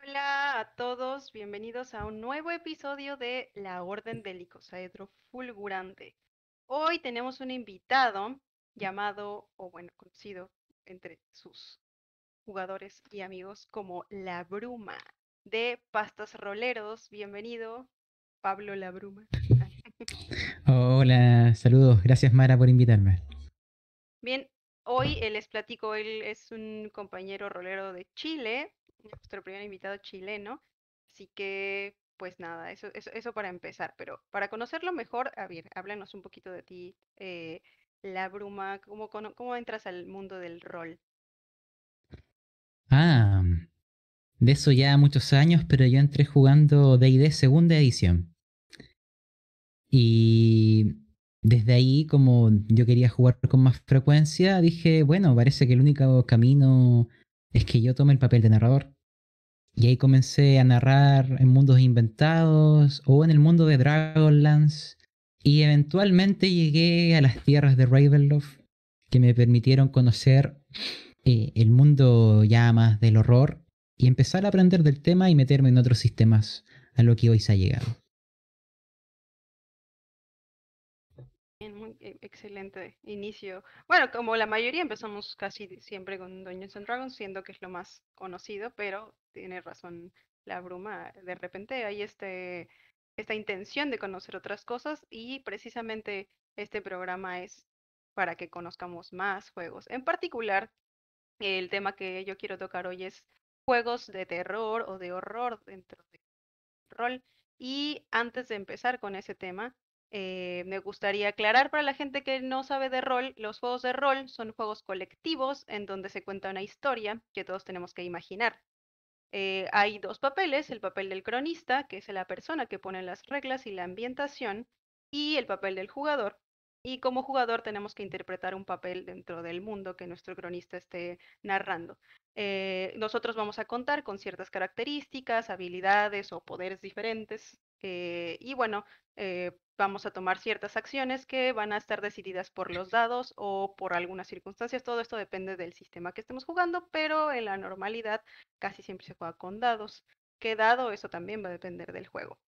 Hola a todos, bienvenidos a un nuevo episodio de La Orden del Icosaedro Fulgurante. Hoy tenemos un invitado llamado, o bueno, conocido entre sus jugadores y amigos como La Bruma de Pastas Roleros. Bienvenido, Pablo La Bruma. Hola, saludos. Gracias Mara por invitarme. Bien, Hoy eh, les platico, él es un compañero rolero de Chile, nuestro primer invitado chileno, así que pues nada, eso, eso, eso para empezar, pero para conocerlo mejor, a ver, háblanos un poquito de ti, eh, La Bruma, ¿cómo, cómo entras al mundo del rol? Ah, de eso ya muchos años, pero yo entré jugando DD segunda edición. Y desde ahí, como yo quería jugar con más frecuencia, dije, bueno, parece que el único camino es que yo tome el papel de narrador. Y ahí comencé a narrar en mundos inventados o en el mundo de Dragonlance. Y eventualmente llegué a las tierras de Ravenloft, que me permitieron conocer eh, el mundo ya más del horror y empezar a aprender del tema y meterme en otros sistemas a lo que hoy se ha llegado. excelente inicio. Bueno, como la mayoría empezamos casi siempre con Dungeons and Dragons, siendo que es lo más conocido, pero tiene razón la bruma. De repente hay este, esta intención de conocer otras cosas y precisamente este programa es para que conozcamos más juegos. En particular, el tema que yo quiero tocar hoy es juegos de terror o de horror dentro de rol. Y antes de empezar con ese tema, eh, me gustaría aclarar para la gente que no sabe de rol, los juegos de rol son juegos colectivos en donde se cuenta una historia que todos tenemos que imaginar. Eh, hay dos papeles, el papel del cronista, que es la persona que pone las reglas y la ambientación, y el papel del jugador. Y como jugador tenemos que interpretar un papel dentro del mundo que nuestro cronista esté narrando. Eh, nosotros vamos a contar con ciertas características, habilidades o poderes diferentes. y bueno, vamos a tomar ciertas acciones que van a estar decididas por los dados o por algunas circunstancias. Todo esto depende del sistema que estemos jugando, pero en la normalidad casi siempre se juega con dados. ¿Qué dado? Eso también va a depender del juego.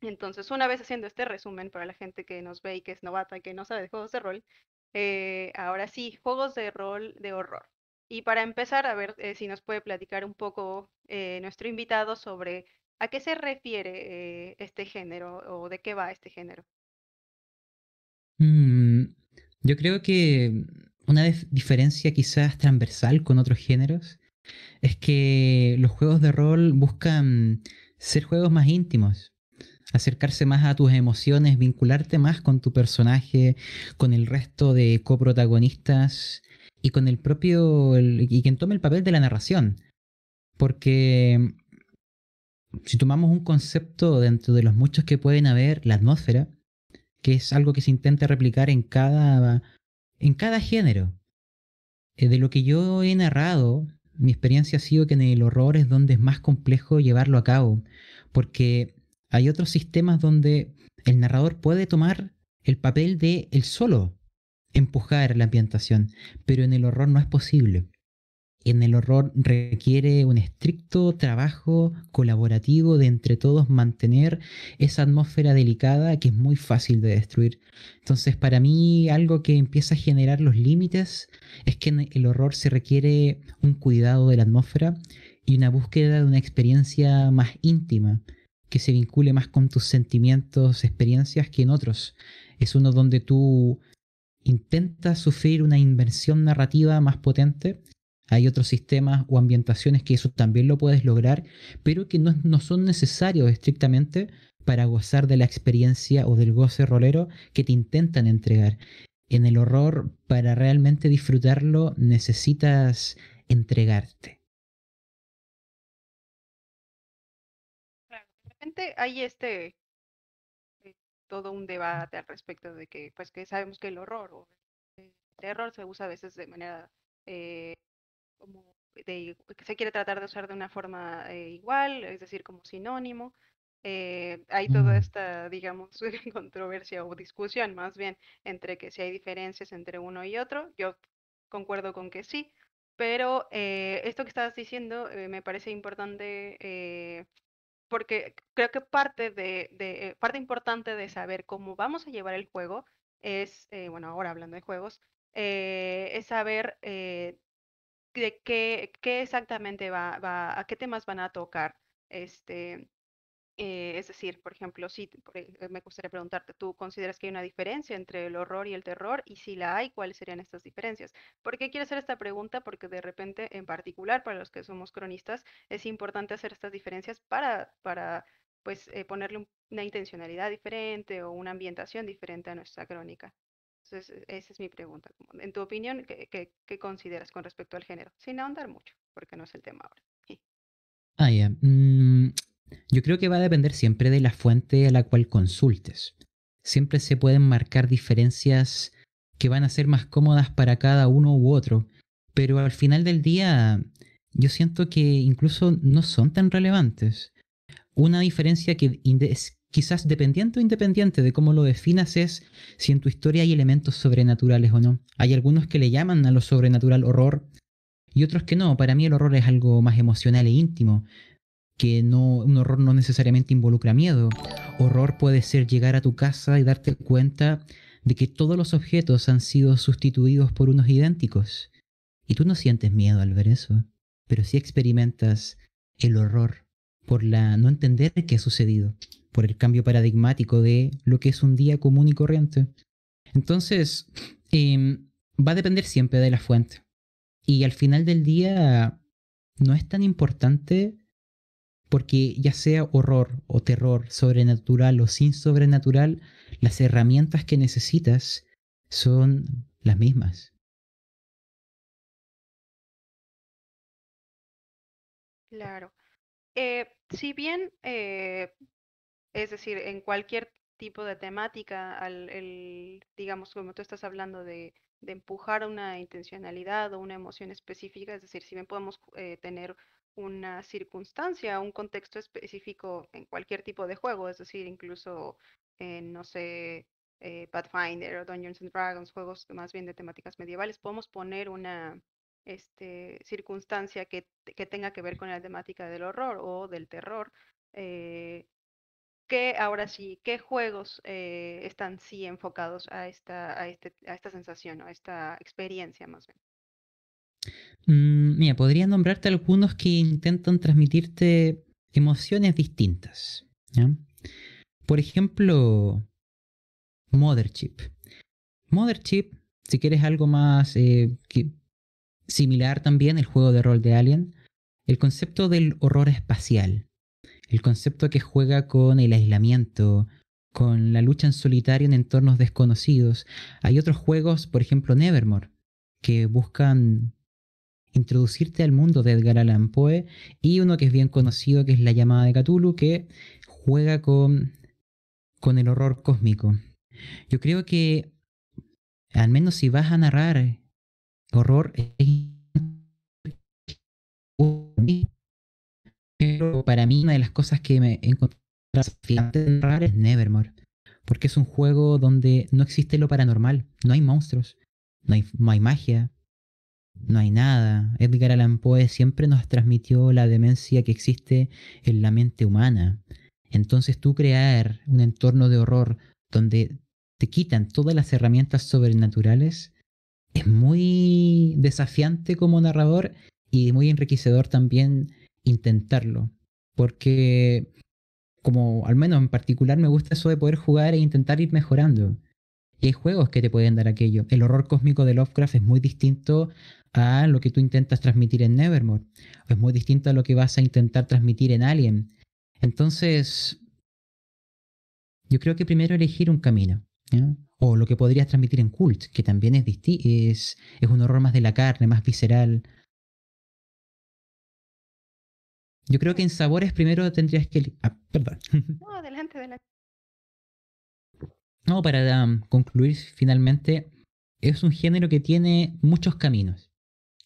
Entonces, una vez haciendo este resumen para la gente que nos ve y que es novata, y que no sabe de juegos de rol, eh, ahora sí, juegos de rol de horror. Y para empezar, a ver eh, si nos puede platicar un poco eh, nuestro invitado sobre ¿A qué se refiere eh, este género o de qué va este género? Mm, yo creo que una diferencia quizás transversal con otros géneros es que los juegos de rol buscan ser juegos más íntimos, acercarse más a tus emociones, vincularte más con tu personaje, con el resto de coprotagonistas y con el propio y quien tome el papel de la narración. Porque si tomamos un concepto dentro de los muchos que pueden haber, la atmósfera, que es algo que se intenta replicar en cada, género. Eh, de lo que yo he narrado, mi experiencia ha sido que en el horror es donde es más complejo llevarlo a cabo, porque hay otros sistemas donde el narrador puede tomar el papel de él solo, empujar la ambientación, pero en el horror no es posible en el horror requiere un estricto trabajo colaborativo de entre todos mantener esa atmósfera delicada que es muy fácil de destruir. Entonces, para mí, algo que empieza a generar los límites es que en el horror se requiere un cuidado de la atmósfera y una búsqueda de una experiencia más íntima, que se vincule más con tus sentimientos, experiencias que en otros. Es uno donde tú intentas sufrir una inversión narrativa más potente hay otros sistemas o ambientaciones que eso también lo puedes lograr, pero que no, son necesarios estrictamente para gozar de la experiencia o del goce rolero que te intentan entregar. En el horror, para realmente disfrutarlo, necesitas entregarte. hay este eh, todo un debate al respecto de que pues que sabemos que el horror o eh, se usa a veces de manera eh, que se quiere tratar de usar de una forma eh, igual, es decir, como sinónimo. Eh, hay toda mm. esta, digamos, controversia o discusión más bien entre que si hay diferencias entre uno y otro. Yo concuerdo con que sí, pero eh, esto que estabas diciendo me parece importante porque creo que parte, parte importante de saber cómo vamos a llevar el juego es, bueno, ahora hablando de juegos, es saber de qué, exactamente va, va, a qué temas van a tocar. Este, eh, es decir, por ejemplo, si me gustaría preguntarte, ¿tú consideras que hay una diferencia entre el horror y el terror? Y si la hay, ¿cuáles serían estas diferencias? ¿Por qué quiero hacer esta pregunta? Porque de repente, en particular para los que somos cronistas, es importante hacer estas diferencias para, para pues, eh, ponerle una intencionalidad diferente o una ambientación diferente a nuestra crónica. Entonces, e, esa es mi pregunta. En tu opinión, ¿qué, consideras con respecto al género? Sin ahondar mucho, porque no es el tema ahora. Ah, ya. Mm, yo creo que va a depender siempre de la fuente a la cual consultes. Siempre se pueden marcar diferencias que van a ser más cómodas para cada uno u otro, pero al final del día yo siento que incluso no son tan relevantes. Una diferencia que, quizás dependiente o independiente de cómo lo definas, es si en tu historia hay elementos sobrenaturales o no. Hay algunos que le llaman a lo sobrenatural horror y otros que no. Para mí el horror es algo más emocional e íntimo, que no, un horror no necesariamente involucra miedo. Horror puede ser llegar a tu casa y darte cuenta de que todos los objetos han sido sustituidos por unos idénticos. Y tú no sientes miedo al ver eso, pero sí experimentas el horror por la no entender qué ha sucedido por el cambio paradigmático de lo que es un día común y corriente. Entonces, em, va a depender siempre de la fuente. Y al final del día no es tan importante porque ya sea horror o terror, sobrenatural o sin sobrenatural, las herramientas que necesitas son las mismas. Claro. Eh, si bien eh, es decir, en cualquier tipo de temática, el, digamos, como tú estás hablando de, de empujar una intencionalidad o una emoción específica, es decir, si bien podemos eh, tener una circunstancia, un contexto específico en cualquier tipo de juego, es decir, incluso en, no sé, eh, Pathfinder o Dungeons and Dragons, juegos más bien de temáticas medievales, podemos poner una este, circunstancia que, que tenga que ver con la temática del horror o del terror, eh, ¿Qué, ahora sí, qué juegos eh, están sí enfocados a esta, a, este, esta sensación o a esta experiencia más bien? Mm, mira, podría nombrarte algunos que intentan transmitirte emociones distintas. Por ejemplo, Motherchip. Motherchip, si quieres algo más eh, similar también, el juego de rol de Alien, el concepto del horror espacial el concepto que juega con el aislamiento, con la lucha en solitario en entornos desconocidos. Hay otros juegos, por ejemplo Nevermore, que buscan introducirte al mundo de Edgar Allan Poe, y uno que es bien conocido, que es La llamada de Cthulhu, que juega con, con el horror cósmico. Yo creo que, al menos si vas a narrar horror, es pero para mí una de las cosas que me encontré raro es Nevermore, porque es un juego donde no existe lo paranormal, no hay monstruos, no no hay magia, no hay nada. Edgar Allan Poe siempre nos transmitió la demencia que existe en la mente humana. Entonces tú crear un entorno de horror donde te quitan todas las herramientas sobrenaturales es muy desafiante como narrador y muy enriquecedor también intentarlo. Porque, como al menos en particular, me gusta eso de poder jugar e intentar ir mejorando. Y hay juegos que te pueden dar aquello. El horror cósmico de Lovecraft es muy distinto a lo que tú intentas transmitir en Nevermore. Es muy distinto a lo que vas a intentar transmitir en Alien. Entonces, yo creo que primero elegir un camino. O lo que podrías transmitir en Cult, que también es, es, es un horror más de la carne, más visceral. Yo creo que en sabores primero tendrías que... Ah, perdón. No, adelante, adelante. No, para um, concluir finalmente, es un género que tiene muchos caminos.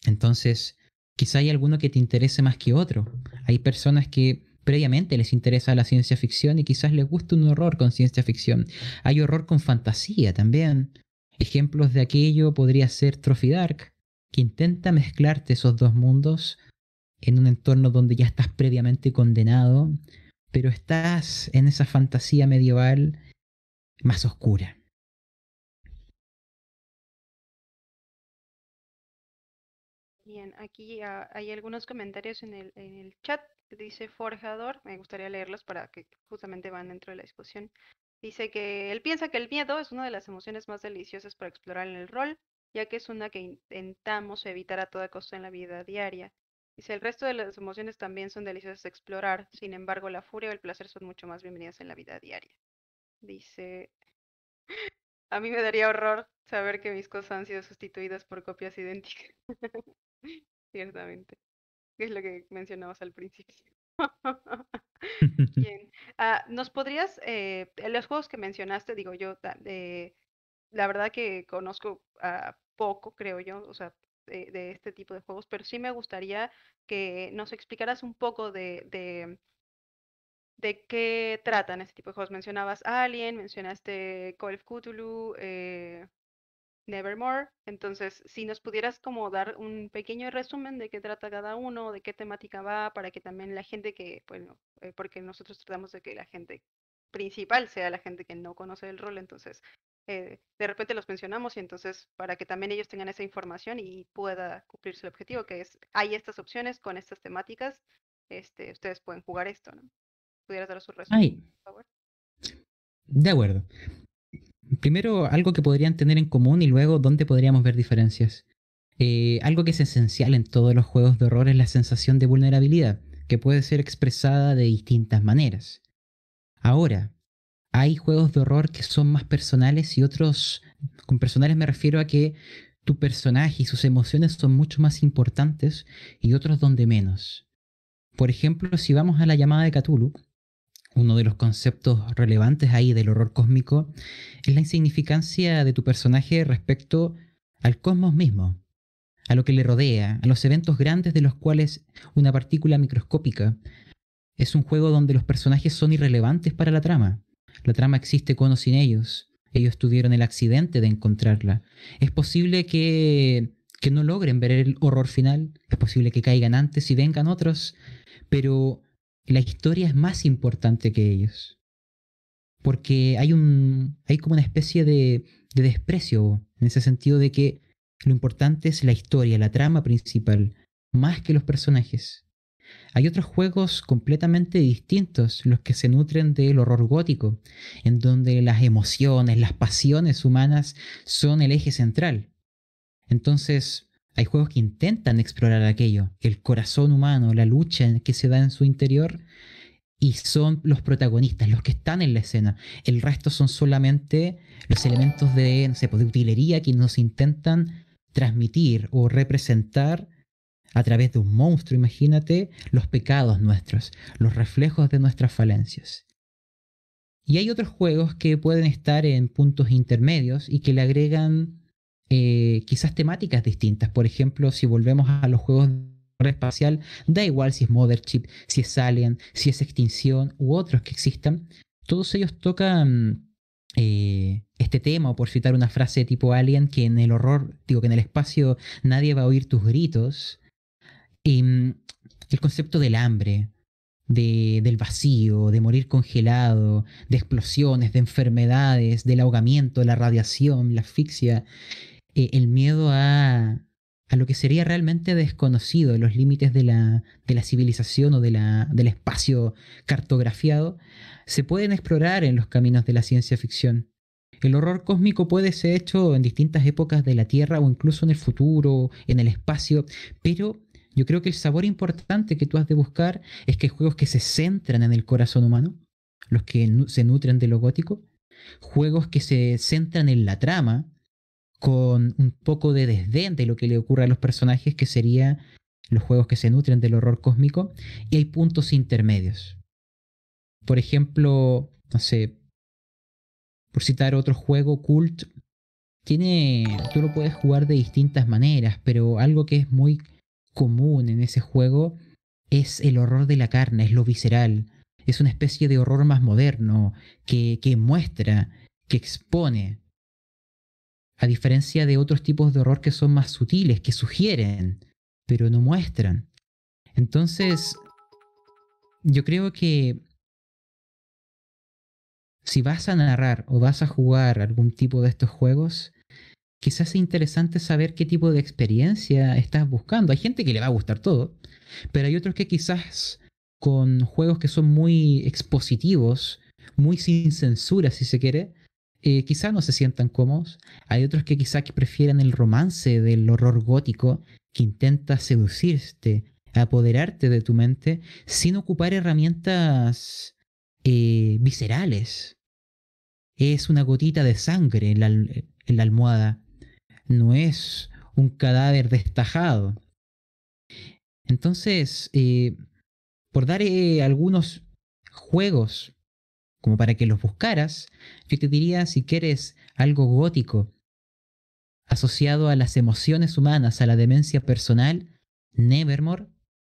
Entonces, quizá hay alguno que te interese más que otro. Hay personas que previamente les interesa la ciencia ficción y quizás les guste un horror con ciencia ficción. Hay horror con fantasía también. Ejemplos de aquello podría ser Trophy Dark, que intenta mezclarte esos dos mundos en un entorno donde ya estás previamente condenado, pero estás en esa fantasía medieval más oscura. Bien, aquí ah, hay algunos comentarios en el, en el chat. Dice Forjador, me gustaría leerlos para que justamente van dentro de la discusión. Dice que él piensa que el miedo es una de las emociones más deliciosas para explorar en el rol, ya que es una que intentamos evitar a toda costa en la vida diaria. Dice, el resto de las emociones también son deliciosas de explorar, sin embargo, la furia o el placer son mucho más bienvenidas en la vida diaria. Dice, a mí me daría horror saber que mis cosas han sido sustituidas por copias idénticas. Ciertamente. Es lo que mencionabas al principio. Bien. Ah, ¿Nos podrías, eh, los juegos que mencionaste, digo yo, eh, la verdad que conozco a poco, creo yo, o sea, de, este tipo de juegos, pero sí me gustaría que nos explicaras un poco de, de, de qué tratan este tipo de juegos. Mencionabas Alien, mencionaste Call of Cthulhu, eh, Nevermore. Entonces, si nos pudieras como dar un pequeño resumen de qué trata cada uno, de qué temática va, para que también la gente que, bueno, eh, porque nosotros tratamos de que la gente principal sea la gente que no conoce el rol, entonces eh, de repente los mencionamos y entonces para que también ellos tengan esa información y pueda cumplir su objetivo, que es, hay estas opciones con estas temáticas, este, ustedes pueden jugar esto, ¿no? ¿Pudieras dar su resumen, por favor? De acuerdo. Primero, algo que podrían tener en común y luego dónde podríamos ver diferencias. Eh, algo que es esencial en todos los juegos de horror es la sensación de vulnerabilidad, que puede ser expresada de distintas maneras. Ahora, hay juegos de horror que son más personales y otros, con personales me refiero a que tu personaje y sus emociones son mucho más importantes y otros donde menos. Por ejemplo, si vamos a la llamada de Cthulhu, uno de los conceptos relevantes ahí del horror cósmico es la insignificancia de tu personaje respecto al cosmos mismo, a lo que le rodea, a los eventos grandes de los cuales una partícula microscópica es un juego donde los personajes son irrelevantes para la trama. La trama existe con o sin ellos. Ellos tuvieron el accidente de encontrarla. Es posible que, que no logren ver el horror final. Es posible que caigan antes y vengan otros. Pero la historia es más importante que ellos. Porque hay, un, hay como una especie de, de desprecio en ese sentido de que lo importante es la historia, la trama principal, más que los personajes. Hay otros juegos completamente distintos, los que se nutren del horror gótico, en donde las emociones, las pasiones humanas son el eje central. Entonces, hay juegos que intentan explorar aquello, el corazón humano, la lucha que se da en su interior, y son los protagonistas, los que están en la escena. El resto son solamente los elementos de, pues, de utilería que nos intentan transmitir o representar a través de un monstruo, imagínate, los pecados nuestros, los reflejos de nuestras falencias. Y hay otros juegos que pueden estar en puntos intermedios y que le agregan eh, quizás temáticas distintas. Por ejemplo, si volvemos a los juegos de espacial, da igual si es Mothership, si es Alien, si es Extinción u otros que existan, todos ellos tocan eh, este tema, o por citar una frase tipo Alien, que en el horror, digo que en el espacio nadie va a oír tus gritos, Mm, el concepto del hambre, del vacío, de morir congelado, de explosiones, de enfermedades, del ahogamiento, la radiación, la asfixia, eh, el miedo a, lo que sería realmente desconocido, los límites de la, de la civilización o de la, del espacio cartografiado, se pueden explorar en los caminos de la ciencia ficción. El horror cósmico puede ser hecho en distintas épocas de la Tierra o incluso en el futuro, en el espacio, pero yo creo que el sabor importante que tú has de buscar es que juegos que se centran en el corazón humano, los que se nutren de lo gótico, juegos que se centran en la trama, con un poco de desdén de lo que le ocurre a los personajes, que serían los juegos que se nutren del horror cósmico, y hay puntos intermedios. Por ejemplo, no sé, por citar otro juego, Cult, tiene, tú lo puedes jugar de distintas maneras, pero algo que es muy común en ese juego es el horror de la carne, es lo visceral. Es una especie de horror más moderno que, que muestra, que expone. A diferencia de otros tipos de horror que son más sutiles, que sugieren, pero no muestran. Entonces, yo creo que si vas a narrar o vas a jugar algún tipo de estos juegos, quizás es interesante saber qué tipo de experiencia estás buscando. Hay gente que le va a gustar todo, pero hay otros que quizás con juegos que son muy expositivos, muy sin censura si se quiere, eh, quizás no se sientan cómodos. Hay otros que quizás prefieran el romance del horror gótico que intenta seducirte, apoderarte de tu mente sin ocupar herramientas eh, viscerales. Es una gotita de sangre en la almohada no es un cadáver destajado. Entonces, eh, por dar eh, algunos juegos como para que los buscaras, yo te diría si quieres algo gótico asociado a las emociones humanas, a la demencia personal, Nevermore,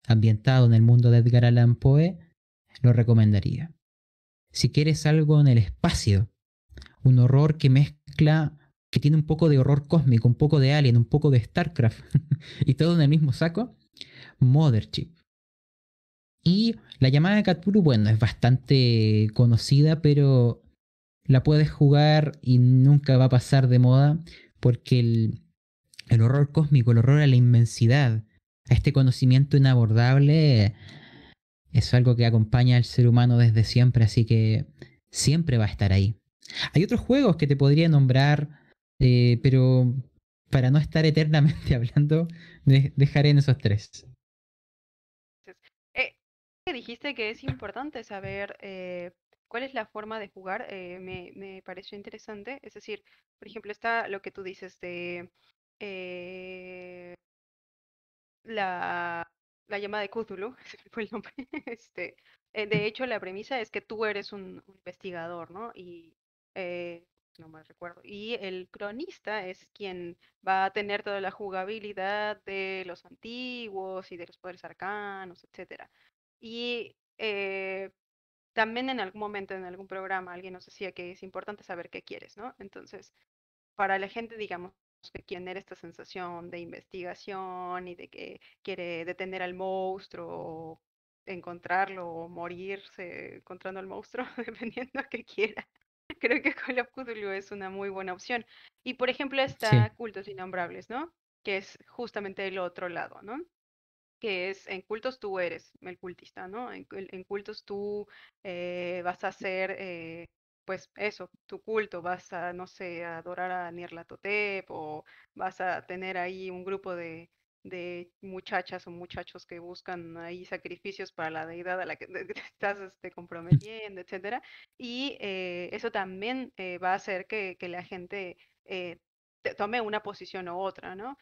ambientado en el mundo de Edgar Allan Poe, lo recomendaría. Si quieres algo en el espacio, un horror que mezcla que tiene un poco de horror cósmico, un poco de Alien, un poco de StarCraft y todo en el mismo saco, chip Y la llamada de Cthulhu, bueno, es bastante conocida, pero la puedes jugar y nunca va a pasar de moda porque el, el horror cósmico, el horror a la inmensidad, a este conocimiento inabordable, es algo que acompaña al ser humano desde siempre, así que siempre va a estar ahí. Hay otros juegos que te podría nombrar eh, pero para no estar eternamente hablando, dejaré en esos tres. Eh, dijiste que es importante saber eh, cuál es la forma de jugar, me, me, pareció interesante. Es decir, por ejemplo, está lo que tú dices de la, la llamada de Cthulhu, fue el nombre. Este, de hecho, la premisa es que tú eres un, un investigador, ¿no? Y eh, no mal recuerdo. Y el cronista es quien va a tener toda la jugabilidad de los antiguos y de los poderes arcanos, etc. Y eh, también en algún momento, en algún programa, alguien nos decía que es importante saber qué quieres, ¿no? Entonces, para la gente, digamos, que quiere esta sensación de investigación y de que quiere detener al monstruo encontrarlo o morirse encontrando al monstruo, dependiendo a qué quiera creo que Call of es una muy buena opción. Y por ejemplo está Cultos Innombrables, ¿no? Que es justamente el otro lado, ¿no? Que es en cultos tú eres el cultista, ¿no? En, cultos tú eh, vas a hacer eh, pues eso, tu culto, vas a, no sé, adorar a Nierlatotep o vas a tener ahí un grupo de, de muchachas o muchachos que buscan ahí sacrificios para la deidad a la que te estás este, comprometiendo, etcétera. Y eh, eso también eh, va a hacer que, la gente eh, tome una posición u otra, ¿no?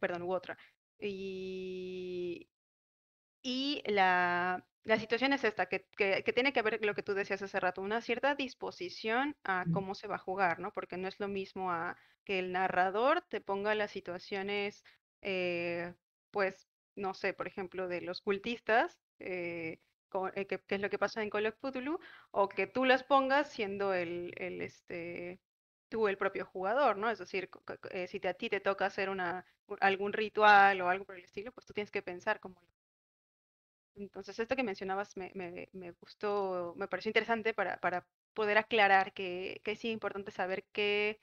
perdón, u otra. Y, y la, situación es esta, que, tiene que ver lo que tú decías hace rato, una cierta disposición a cómo se va a jugar, ¿no? Porque no es lo mismo a que el narrador te ponga las situaciones eh, pues, no sé, por ejemplo, de los cultistas, eh, eh que, es lo que pasa en Call of o que tú las pongas siendo el, este, tú el propio jugador, ¿no? Es decir, eh, si te, a ti te toca hacer una, algún ritual o algo por el estilo, pues tú tienes que pensar cómo entonces, esto que mencionabas me, gustó, me pareció interesante para, poder aclarar que, que, es importante saber qué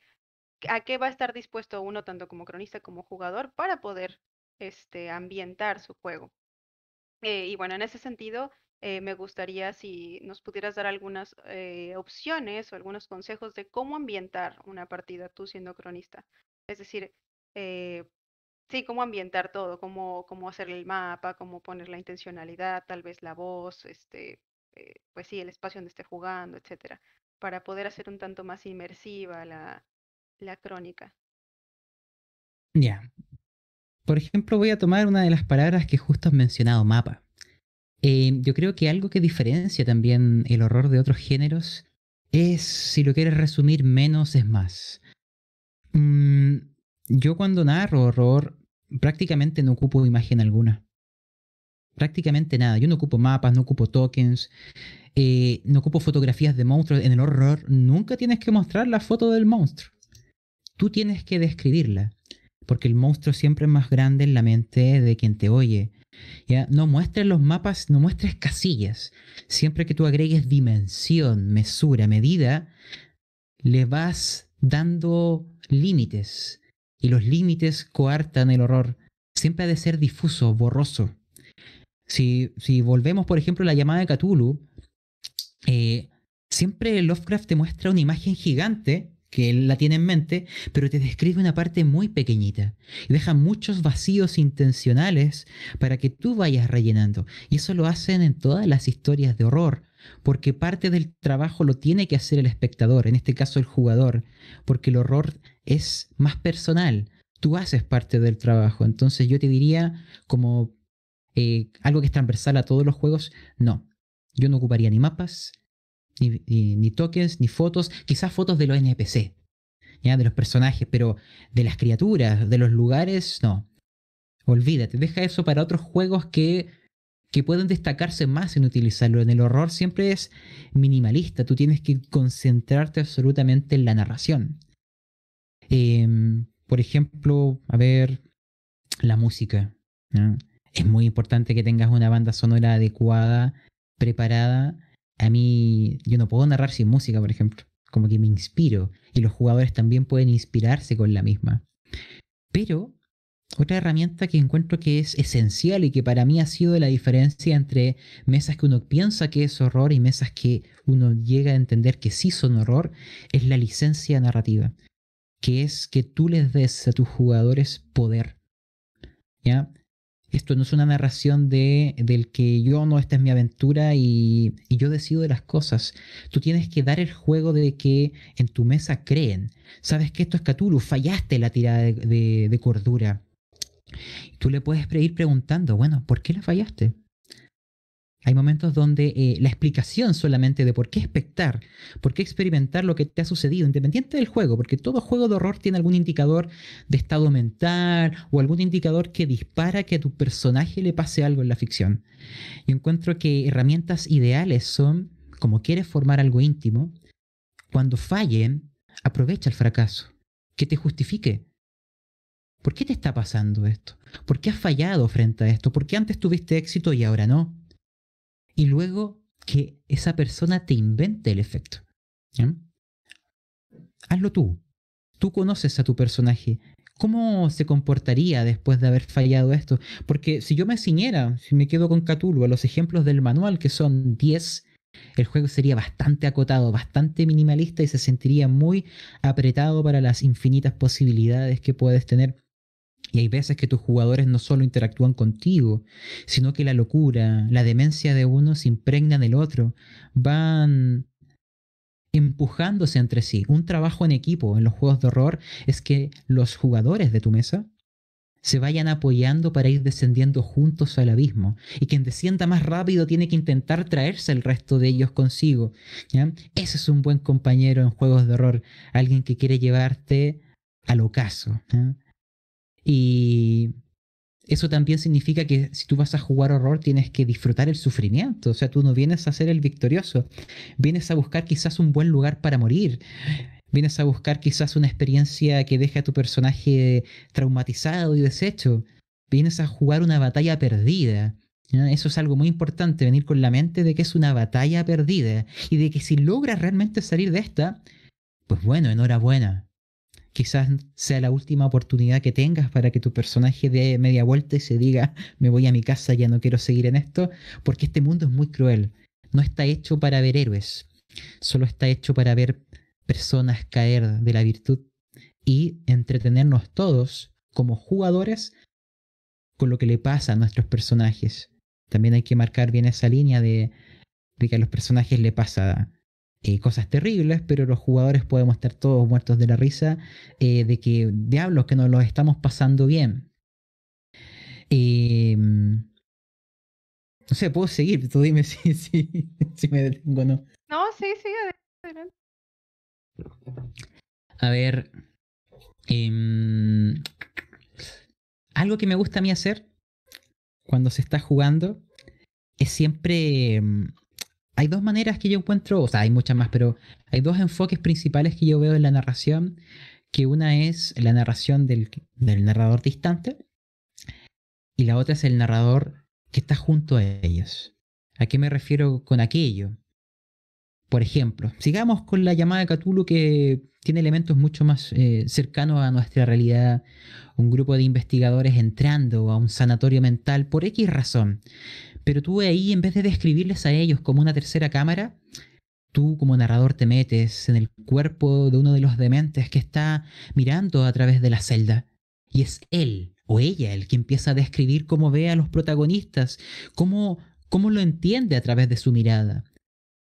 a qué va a estar dispuesto uno, tanto como cronista como jugador, para poder este, ambientar su juego. Eh, y bueno, en ese sentido, eh, me gustaría si nos pudieras dar algunas eh, opciones o algunos consejos de cómo ambientar una partida tú siendo cronista. Es decir, sí, cómo ambientar todo, cómo, cómo hacer el mapa, cómo poner la intencionalidad, tal vez la voz, este, pues sí, el espacio donde esté jugando, etcétera, para poder hacer un tanto más inmersiva la, la crónica. Ya. Por ejemplo, voy a tomar una de las palabras que justo has mencionado, mapa. Eh, yo creo que algo que diferencia también el horror de otros géneros es, si lo quieres resumir, menos es más. Mm, yo cuando narro horror prácticamente no ocupo imagen alguna. Prácticamente nada. Yo no ocupo mapas, no ocupo tokens, eh, no ocupo fotografías de monstruos. En el horror nunca tienes que mostrar la foto del monstruo tú tienes que describirla, porque el monstruo siempre es más grande en la mente de quien te oye. ¿ya? No muestres los mapas, no muestres casillas. Siempre que tú agregues dimensión, mesura, medida, le vas dando límites. Y los límites coartan el horror. Siempre ha de ser difuso, borroso. Si, volvemos, por ejemplo, a la llamada de Cthulhu, eh, siempre Lovecraft te muestra una imagen gigante que él la tiene en mente, pero te describe una parte muy pequeñita y deja muchos vacíos intencionales para que tú vayas rellenando. Y eso lo hacen en todas las historias de horror, porque parte del trabajo lo tiene que hacer el espectador, en este caso el jugador, porque el horror es más personal. Tú haces parte del trabajo, entonces yo te diría como eh, algo que es transversal a todos los juegos, no. Yo no ocuparía ni mapas, ni, tokens, ni fotos, quizás fotos de los NPC, ¿ya? de los personajes, pero de las criaturas, de los lugares, no. Olvídate, deja eso para otros juegos que, que pueden destacarse más en utilizarlo. En el horror siempre es minimalista, tú tienes que concentrarte absolutamente en la narración. Em, por ejemplo, a ver, la música. Es muy importante que tengas una banda sonora adecuada, preparada, a mí, yo no puedo narrar sin música, por ejemplo. Como que me inspiro y los jugadores también pueden inspirarse con la misma. Pero otra herramienta que encuentro que es esencial y que para mí ha sido la diferencia entre mesas que uno piensa que es horror y mesas que uno llega a entender que sí son horror es la licencia narrativa, que es que tú les des a tus jugadores poder. ¿Ya? esto no es una narración de, del que yo no, esta es mi aventura y, yo decido de las cosas. Tú tienes que dar el juego de que en tu mesa creen. Sabes que esto es Cthulhu, fallaste la tirada de, de cordura. Tú le puedes ir preguntando, bueno, ¿por qué la fallaste? Hay momentos donde eh, la explicación solamente de por qué expectar, por qué experimentar lo que te ha sucedido, independiente del juego, porque todo juego de horror tiene algún indicador de estado mental o algún indicador que dispara que a tu personaje le pase algo en la ficción. Y encuentro que herramientas ideales son, como quieres formar algo íntimo, cuando fallen, aprovecha el fracaso, que te justifique, ¿Por qué te está pasando esto? ¿Por qué has fallado frente a esto? ¿Por qué antes tuviste éxito y ahora no? y luego que esa persona te invente el efecto. Hazlo tú. Tú conoces a tu personaje. ¿Cómo se comportaría después de haber fallado esto? Porque si yo me ciñera, si me quedo con Cthulhu, a los ejemplos del manual, que son 10, el juego sería bastante acotado, bastante minimalista y se sentiría muy apretado para las infinitas posibilidades que puedes tener y hay veces que tus jugadores no solo interactúan contigo, sino que la locura, la demencia de uno se impregna del otro. Van empujándose entre sí. Un trabajo en equipo en los juegos de horror es que los jugadores de tu mesa se vayan apoyando para ir descendiendo juntos al abismo. Y quien descienda más rápido tiene que intentar traerse el resto de ellos consigo. Ese es un buen compañero en juegos de horror, alguien que quiere llevarte al ocaso. Y eso también significa que si tú vas a jugar horror tienes que disfrutar el sufrimiento, o sea, tú no vienes a ser el victorioso, vienes a buscar quizás un buen lugar para morir, vienes a buscar quizás una experiencia que deje a tu personaje traumatizado y deshecho, vienes a jugar una batalla perdida. Eso es algo muy importante, venir con la mente de que es una batalla perdida y de que si logras realmente salir de esta, pues bueno, enhorabuena, quizás sea la última oportunidad que tengas para que tu personaje dé media vuelta y se diga, me voy a mi casa, ya no quiero seguir en esto, porque este mundo es muy cruel. No está hecho para ver héroes, solo está hecho para ver personas caer de la virtud y entretenernos todos como jugadores con lo que le pasa a nuestros personajes. También hay que marcar bien esa línea de, de que a los personajes le pasa eh, cosas terribles, pero los jugadores podemos estar todos muertos de la risa eh, de que diablos que nos los estamos pasando bien. Em, no sé, puedo seguir, tú dime si, si me detengo o no. No, sí, sí, adelante. A ver. Em, algo que me gusta a mí hacer cuando se está jugando es siempre em, hay dos maneras que yo encuentro, o sea, hay muchas más, pero hay dos enfoques principales que yo veo en la narración, que una es la narración del, narrador distante y la otra es el narrador que está junto a ellos. ¿A qué me refiero con aquello? Por ejemplo, sigamos con la llamada de Cthulhu que tiene elementos mucho más eh, cercanos a nuestra realidad. Un grupo de investigadores entrando a un sanatorio mental por X razón. Pero tú ahí, en vez de describirles a ellos como una tercera cámara, tú como narrador te metes en el cuerpo de uno de los dementes que está mirando a través de la celda. Y es él o ella el que empieza a describir cómo ve a los protagonistas, cómo, cómo lo entiende a través de su mirada.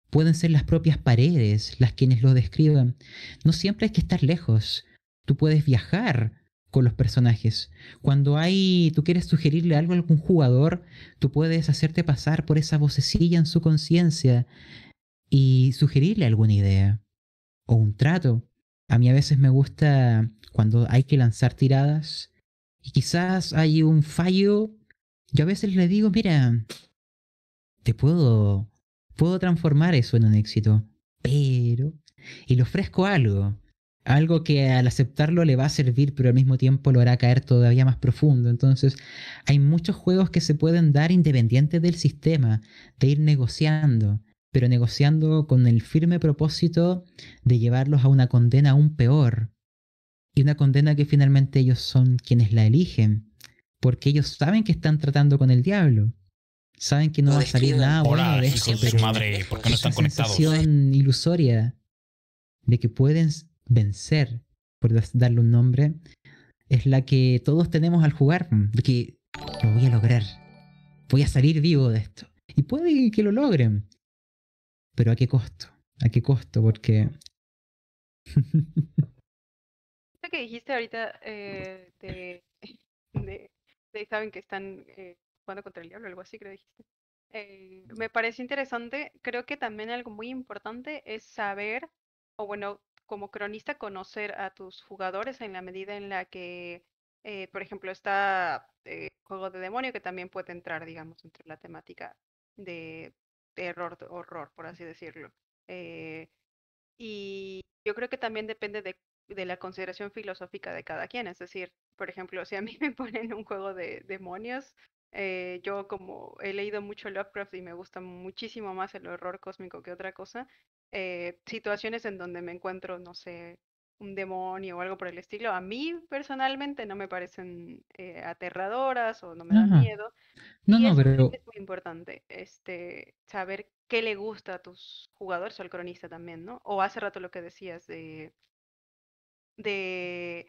Pueden ser las propias paredes las quienes lo describan. No siempre hay que estar lejos. Tú puedes viajar con los personajes. Cuando hay, tú quieres sugerirle algo a algún jugador, tú puedes hacerte pasar por esa vocecilla en su conciencia y sugerirle alguna idea o un trato. A mí a veces me gusta cuando hay que lanzar tiradas y quizás hay un fallo. Yo a veces le digo, mira, te puedo, puedo transformar eso en un éxito, pero... Y le ofrezco algo algo que al aceptarlo le va a servir, pero al mismo tiempo lo hará caer todavía más profundo. Entonces, hay muchos juegos que se pueden dar independientes del sistema, de ir negociando, pero negociando con el firme propósito de llevarlos a una condena aún peor. Y una condena que finalmente ellos son quienes la eligen, porque ellos saben que están tratando con el diablo. Saben que no, va a salir nada bueno de, este no están conectados? ilusoria de que pueden vencer, por darle un nombre, es la que todos tenemos al jugar, mm, de que lo voy a lograr, voy a salir vivo de esto. Y puede que lo logren, pero ¿a qué costo? ¿A qué costo? Porque... que dijiste ahorita eh, de, de, saben que están eh, jugando contra el diablo, algo así que dijiste. Eh, me parece interesante, creo que también algo muy importante es saber, o bueno, como cronista conocer a tus jugadores en la medida en la que, eh, por ejemplo, está eh, Juego de Demonio, que también puede entrar, digamos, entre la temática de terror, horror, por así decirlo. Eh, y yo creo que también depende de, la consideración filosófica de cada quien. Es decir, por ejemplo, si a mí me ponen un juego de demonios, eh, yo como he leído mucho Lovecraft y me gusta muchísimo más el horror cósmico que otra cosa, eh, situaciones en donde me encuentro, no sé, un demonio o algo por el estilo, a mí personalmente no me parecen eh, aterradoras o no me dan miedo. No, no, pero... Es muy importante este, saber qué le gusta a tus jugadores o al cronista también, ¿no? O hace rato lo que decías de, de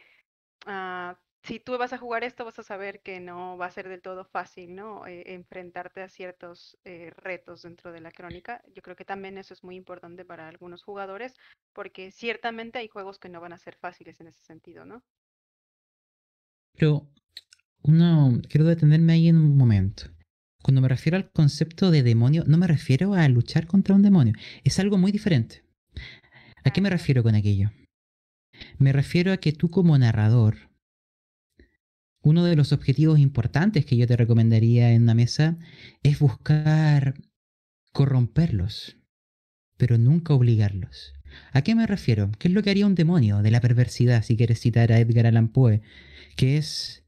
ah, si tú vas a jugar esto, vas a saber que no va a ser del todo fácil, ¿no? Eh, enfrentarte a ciertos eh, retos dentro de la crónica. Yo creo que también eso es muy importante para algunos jugadores, porque ciertamente hay juegos que no van a ser fáciles en ese sentido, ¿no? Pero uno, quiero detenerme ahí en un momento. Cuando me refiero al concepto de demonio, no me refiero a luchar contra un demonio. Es algo muy diferente. ¿A qué me refiero con aquello? Me refiero a que tú como narrador, uno de los objetivos importantes que yo te recomendaría en una mesa es buscar corromperlos, pero nunca obligarlos. ¿A qué me refiero? ¿Qué es lo que haría un demonio de la perversidad, si quieres citar a Edgar Allan Poe? Que es...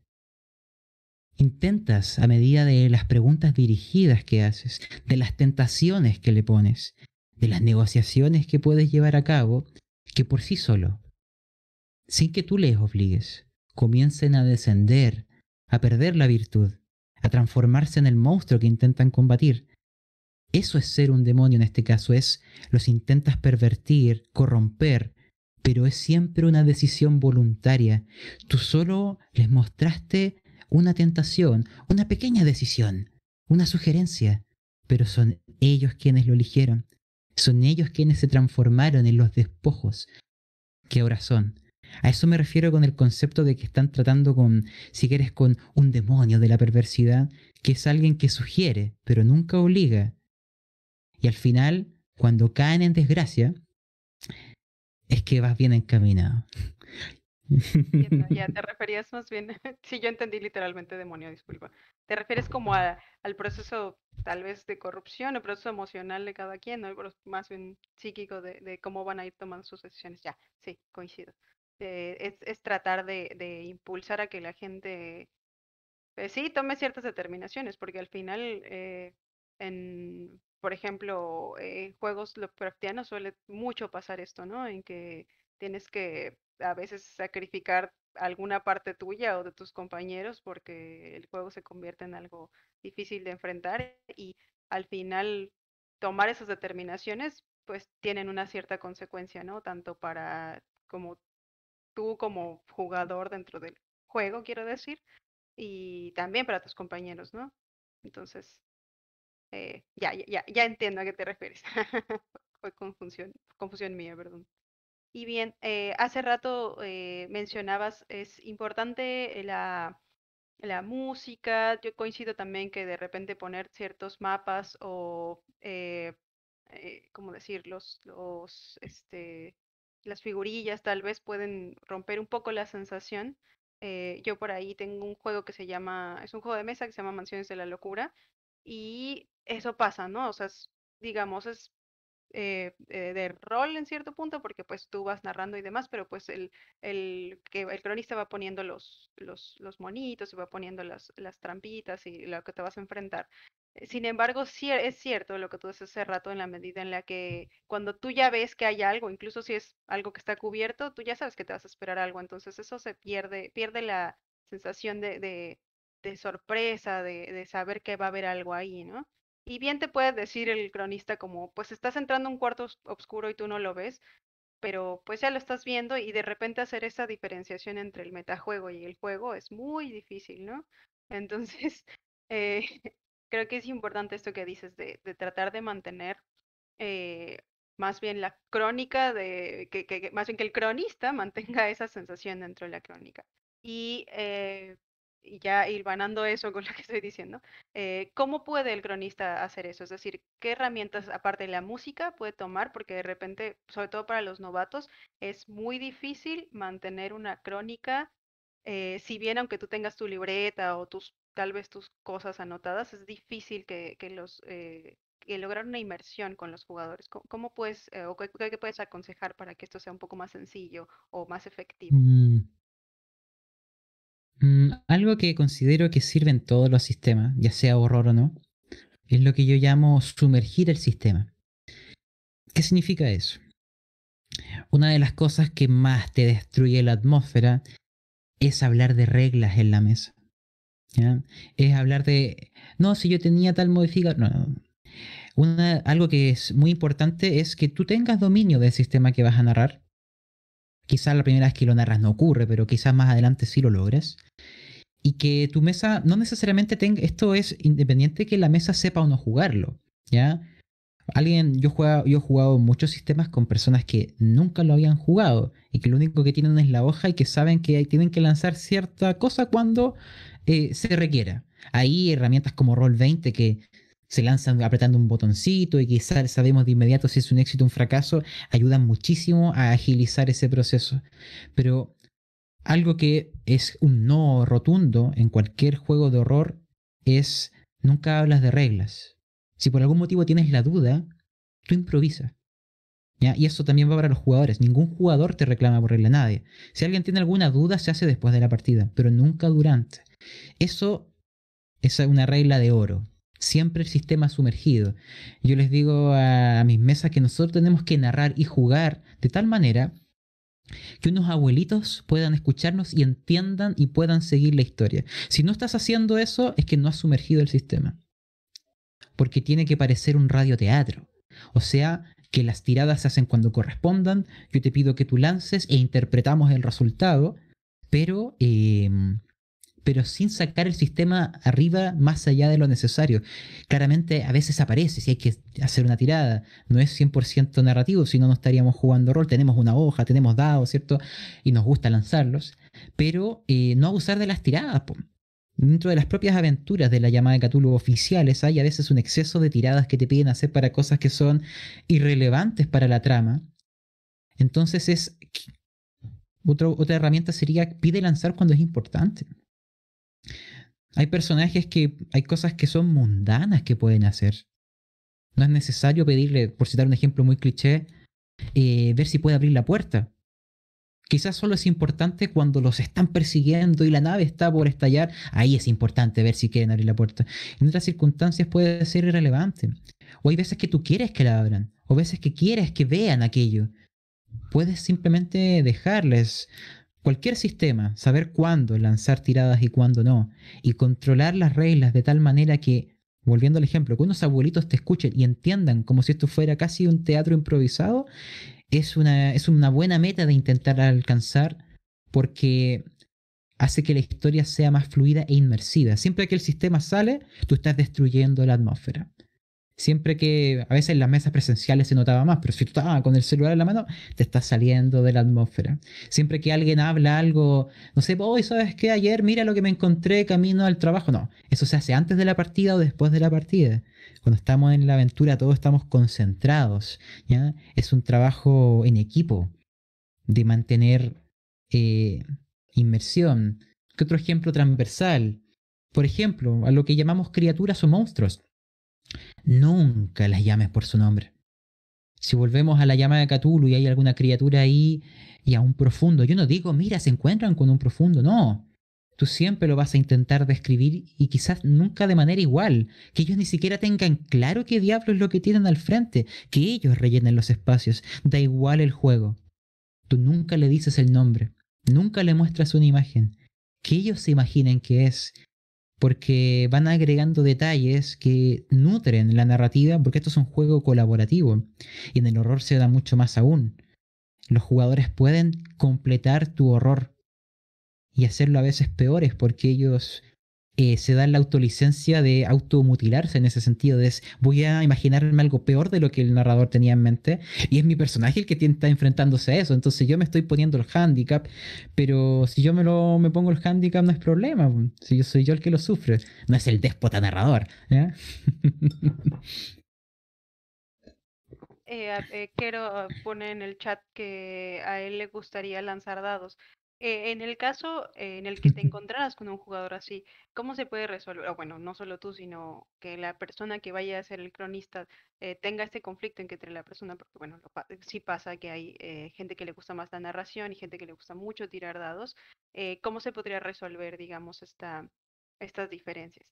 Intentas, a medida de las preguntas dirigidas que haces, de las tentaciones que le pones, de las negociaciones que puedes llevar a cabo, que por sí solo, sin que tú les obligues, comiencen a descender, a perder la virtud, a transformarse en el monstruo que intentan combatir. Eso es ser un demonio en este caso, es los intentas pervertir, corromper, pero es siempre una decisión voluntaria. Tú solo les mostraste una tentación, una pequeña decisión, una sugerencia, pero son ellos quienes lo eligieron. Son ellos quienes se transformaron en los despojos que ahora son. A eso me refiero con el concepto de que están tratando con, si quieres, con un demonio de la perversidad, que es alguien que sugiere, pero nunca obliga. Y al final, cuando caen en desgracia, es que vas bien encaminado. Ya, te referías más bien, sí, yo entendí literalmente demonio, disculpa. Te refieres como al proceso tal vez de corrupción, el proceso emocional de cada quien, ¿no? más bien psíquico de, cómo van a ir tomando sus decisiones. Ya, sí, coincido. Este, es, tratar de, impulsar a que la gente eh, sí tome ciertas determinaciones, porque al final, eh, en, por ejemplo, en eh, juegos Lovecraftianos suele mucho pasar esto, ¿no? En que tienes que a veces sacrificar alguna parte tuya o de tus compañeros porque el juego se convierte en algo difícil de enfrentar y al final tomar esas determinaciones pues tienen una cierta consecuencia, ¿no? Tanto para como tú como jugador dentro del juego, quiero decir, y también para tus compañeros, ¿no? Entonces, eh, ya, ya, ya entiendo a qué te refieres. Fue confusión, confusión mía, perdón. Y bien, eh, hace rato eh, mencionabas, es importante la, la, música, yo coincido también que de repente poner ciertos mapas o, eh, eh ¿cómo decir?, los, los, este, las figurillas tal vez pueden romper un poco la sensación. Eh, yo por ahí tengo un juego que se llama, es un juego de mesa que se llama Mansiones de la Locura y eso pasa, ¿no? O sea, digamos, es eh, eh, de rol en cierto punto, porque pues tú vas narrando y demás, pero pues el, el, que el cronista va poniendo los, los, los monitos y va poniendo las, las trampitas y lo que te vas a enfrentar. Sin embargo, sí e, es cierto lo que tú dices hace rato en la medida en la que cuando tú ya ves que hay algo, incluso si es algo que está cubierto, tú ya sabes que te vas a esperar algo, entonces eso se pierde, pierde la sensación de, de, de sorpresa, de, de, saber que va a haber algo ahí, ¿no? Y bien te puede decir el cronista como, pues estás entrando a un cuarto oscuro y tú no lo ves, pero pues ya lo estás viendo y de repente hacer esa diferenciación entre el metajuego y el juego es muy difícil, ¿no? Entonces, eh, creo que es importante esto que dices de, tratar de mantener eh, más bien la crónica, de, que, más bien que el cronista mantenga esa sensación dentro de la crónica. Y eh, ya ir banando eso con lo que estoy diciendo, eh, ¿cómo puede el cronista hacer eso? Es decir, ¿qué herramientas, aparte de la música, puede tomar? Porque de repente, sobre todo para los novatos, es muy difícil mantener una crónica, si bien aunque tú tengas tu libreta o tus tal vez tus cosas anotadas, es difícil que, los... Eh, lograr una inmersión con los jugadores. ¿Cómo, puedes, eh, qué, puedes aconsejar para que esto sea un poco más sencillo o más efectivo? Mm. Mm, algo que considero que sirve en todos los sistemas, ya sea horror o no, es lo que yo llamo sumergir el sistema. ¿Qué significa eso? Una de las cosas que más te destruye la atmósfera es hablar de reglas en la mesa. Es hablar de, no, si yo tenía tal modificación, no, algo que es muy importante es que tú tengas dominio del sistema que vas a narrar. Quizás la primera vez que lo narras no ocurre, pero quizás más adelante sí lo logres. Y que tu mesa no necesariamente tenga, esto es independiente que la mesa sepa o no jugarlo, ¿ya? Alguien, yo, yo he jugado muchos sistemas con personas que nunca lo habían jugado y que lo único que tienen es la hoja y que saben que tienen que lanzar cierta cosa cuando eh, se requiera. Hay herramientas como Roll20 que se lanzan apretando un botoncito y quizás sabemos de inmediato si es un éxito o un fracaso, ayudan muchísimo a agilizar ese proceso. Pero algo que es un no rotundo en cualquier juego de horror es nunca hablas de reglas. Si por algún motivo tienes la duda, tú improvisas. ¿Ya? Y eso también va para los jugadores. Ningún jugador te reclama por regla a nadie. Si alguien tiene alguna duda, se hace después de la partida, pero nunca durante. Eso es una regla de oro. Siempre el sistema sumergido. Yo les digo a mis mesas que nosotros tenemos que narrar y jugar de tal manera que unos abuelitos puedan escucharnos y entiendan y puedan seguir la historia. Si no estás haciendo eso, es que no has sumergido el sistema. Porque tiene que parecer un radioteatro. O sea, que las tiradas se hacen cuando correspondan, yo te pido que tú lances e interpretamos el resultado, pero eh, pero sin sacar el sistema arriba más allá de lo necesario. Claramente a veces aparece si hay que hacer una tirada, no es 100% narrativo, si no, no estaríamos jugando rol, tenemos una hoja, tenemos dados, ¿cierto? Y nos gusta lanzarlos, pero eh, no abusar de las tiradas. Dentro de las propias aventuras de la llamada de Cthulhu oficiales hay a veces un exceso de tiradas que te piden hacer para cosas que son irrelevantes para la trama. Entonces es... otra herramienta sería pide lanzar cuando es importante. Hay personajes que hay cosas que son mundanas que pueden hacer. No es necesario pedirle, por citar un ejemplo muy cliché, eh, ver si puede abrir la puerta. Quizás solo es importante cuando los están persiguiendo y la nave está por estallar. Ahí es importante ver si quieren abrir la puerta. En otras circunstancias puede ser irrelevante. O hay veces que tú quieres que la abran. O veces que quieres que vean aquello. Puedes simplemente dejarles cualquier sistema, saber cuándo lanzar tiradas y cuándo no, y controlar las reglas de tal manera que, volviendo al ejemplo, que unos abuelitos te escuchen y entiendan como si esto fuera casi un teatro improvisado, es una, es una buena meta de intentar alcanzar porque hace que la historia sea más fluida e inmersiva. Siempre que el sistema sale, tú estás destruyendo la atmósfera. Siempre que a veces en las mesas presenciales se notaba más, pero si tú estabas con el celular en la mano, te estás saliendo de la atmósfera. Siempre que alguien habla algo, no sé, hoy sabes qué, ayer mira lo que me encontré camino al trabajo. No, eso se hace antes de la partida o después de la partida. Cuando estamos en la aventura, todos estamos concentrados. ¿ya? Es un trabajo en equipo de mantener eh, inmersión. ¿Qué otro ejemplo transversal? Por ejemplo, a lo que llamamos criaturas o monstruos nunca las llames por su nombre. Si volvemos a la llama de Cthulhu y hay alguna criatura ahí y a un profundo, yo no digo, mira, se encuentran con un profundo, no. Tú siempre lo vas a intentar describir y quizás nunca de manera igual, que ellos ni siquiera tengan claro qué diablo es lo que tienen al frente, que ellos rellenen los espacios, da igual el juego. Tú nunca le dices el nombre, nunca le muestras una imagen, que ellos se imaginen que es porque van agregando detalles que nutren la narrativa, porque esto es un juego colaborativo, y en el horror se da mucho más aún. Los jugadores pueden completar tu horror y hacerlo a veces peores, porque ellos eh, se da la autolicencia de automutilarse en ese sentido. Es, voy a imaginarme algo peor de lo que el narrador tenía en mente. Y es mi personaje el que está enfrentándose a eso. Entonces yo me estoy poniendo el handicap. Pero si yo me, lo, me pongo el handicap no es problema. Si yo soy yo el que lo sufre. No es el déspota narrador. Eh, eh, quiero poner en el chat que a él le gustaría lanzar dados. Eh, en el caso eh, en el que te encontraras con un jugador así, ¿cómo se puede resolver? bueno, no solo tú, sino que la persona que vaya a ser el cronista eh, tenga este conflicto entre la persona, porque bueno, sí pasa que hay gente que le gusta más la narración y gente que le gusta mucho tirar dados. ¿Cómo se podría resolver, digamos, esta, estas diferencias?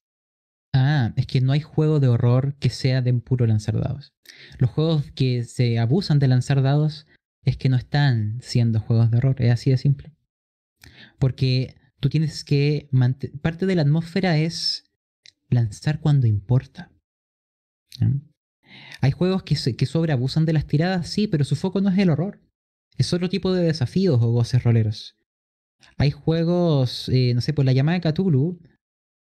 Ah, es que no hay juego de horror que sea de puro lanzar dados. Los juegos que se abusan de lanzar dados es que no están siendo juegos de horror, es así de simple. Porque tú tienes que... Parte de la atmósfera es lanzar cuando importa. Hay juegos que, que sobreabusan de las tiradas, sí, pero su foco no es el horror. Es otro tipo de desafíos o goces roleros. Hay juegos, eh, no sé, por la llamada de Cthulhu,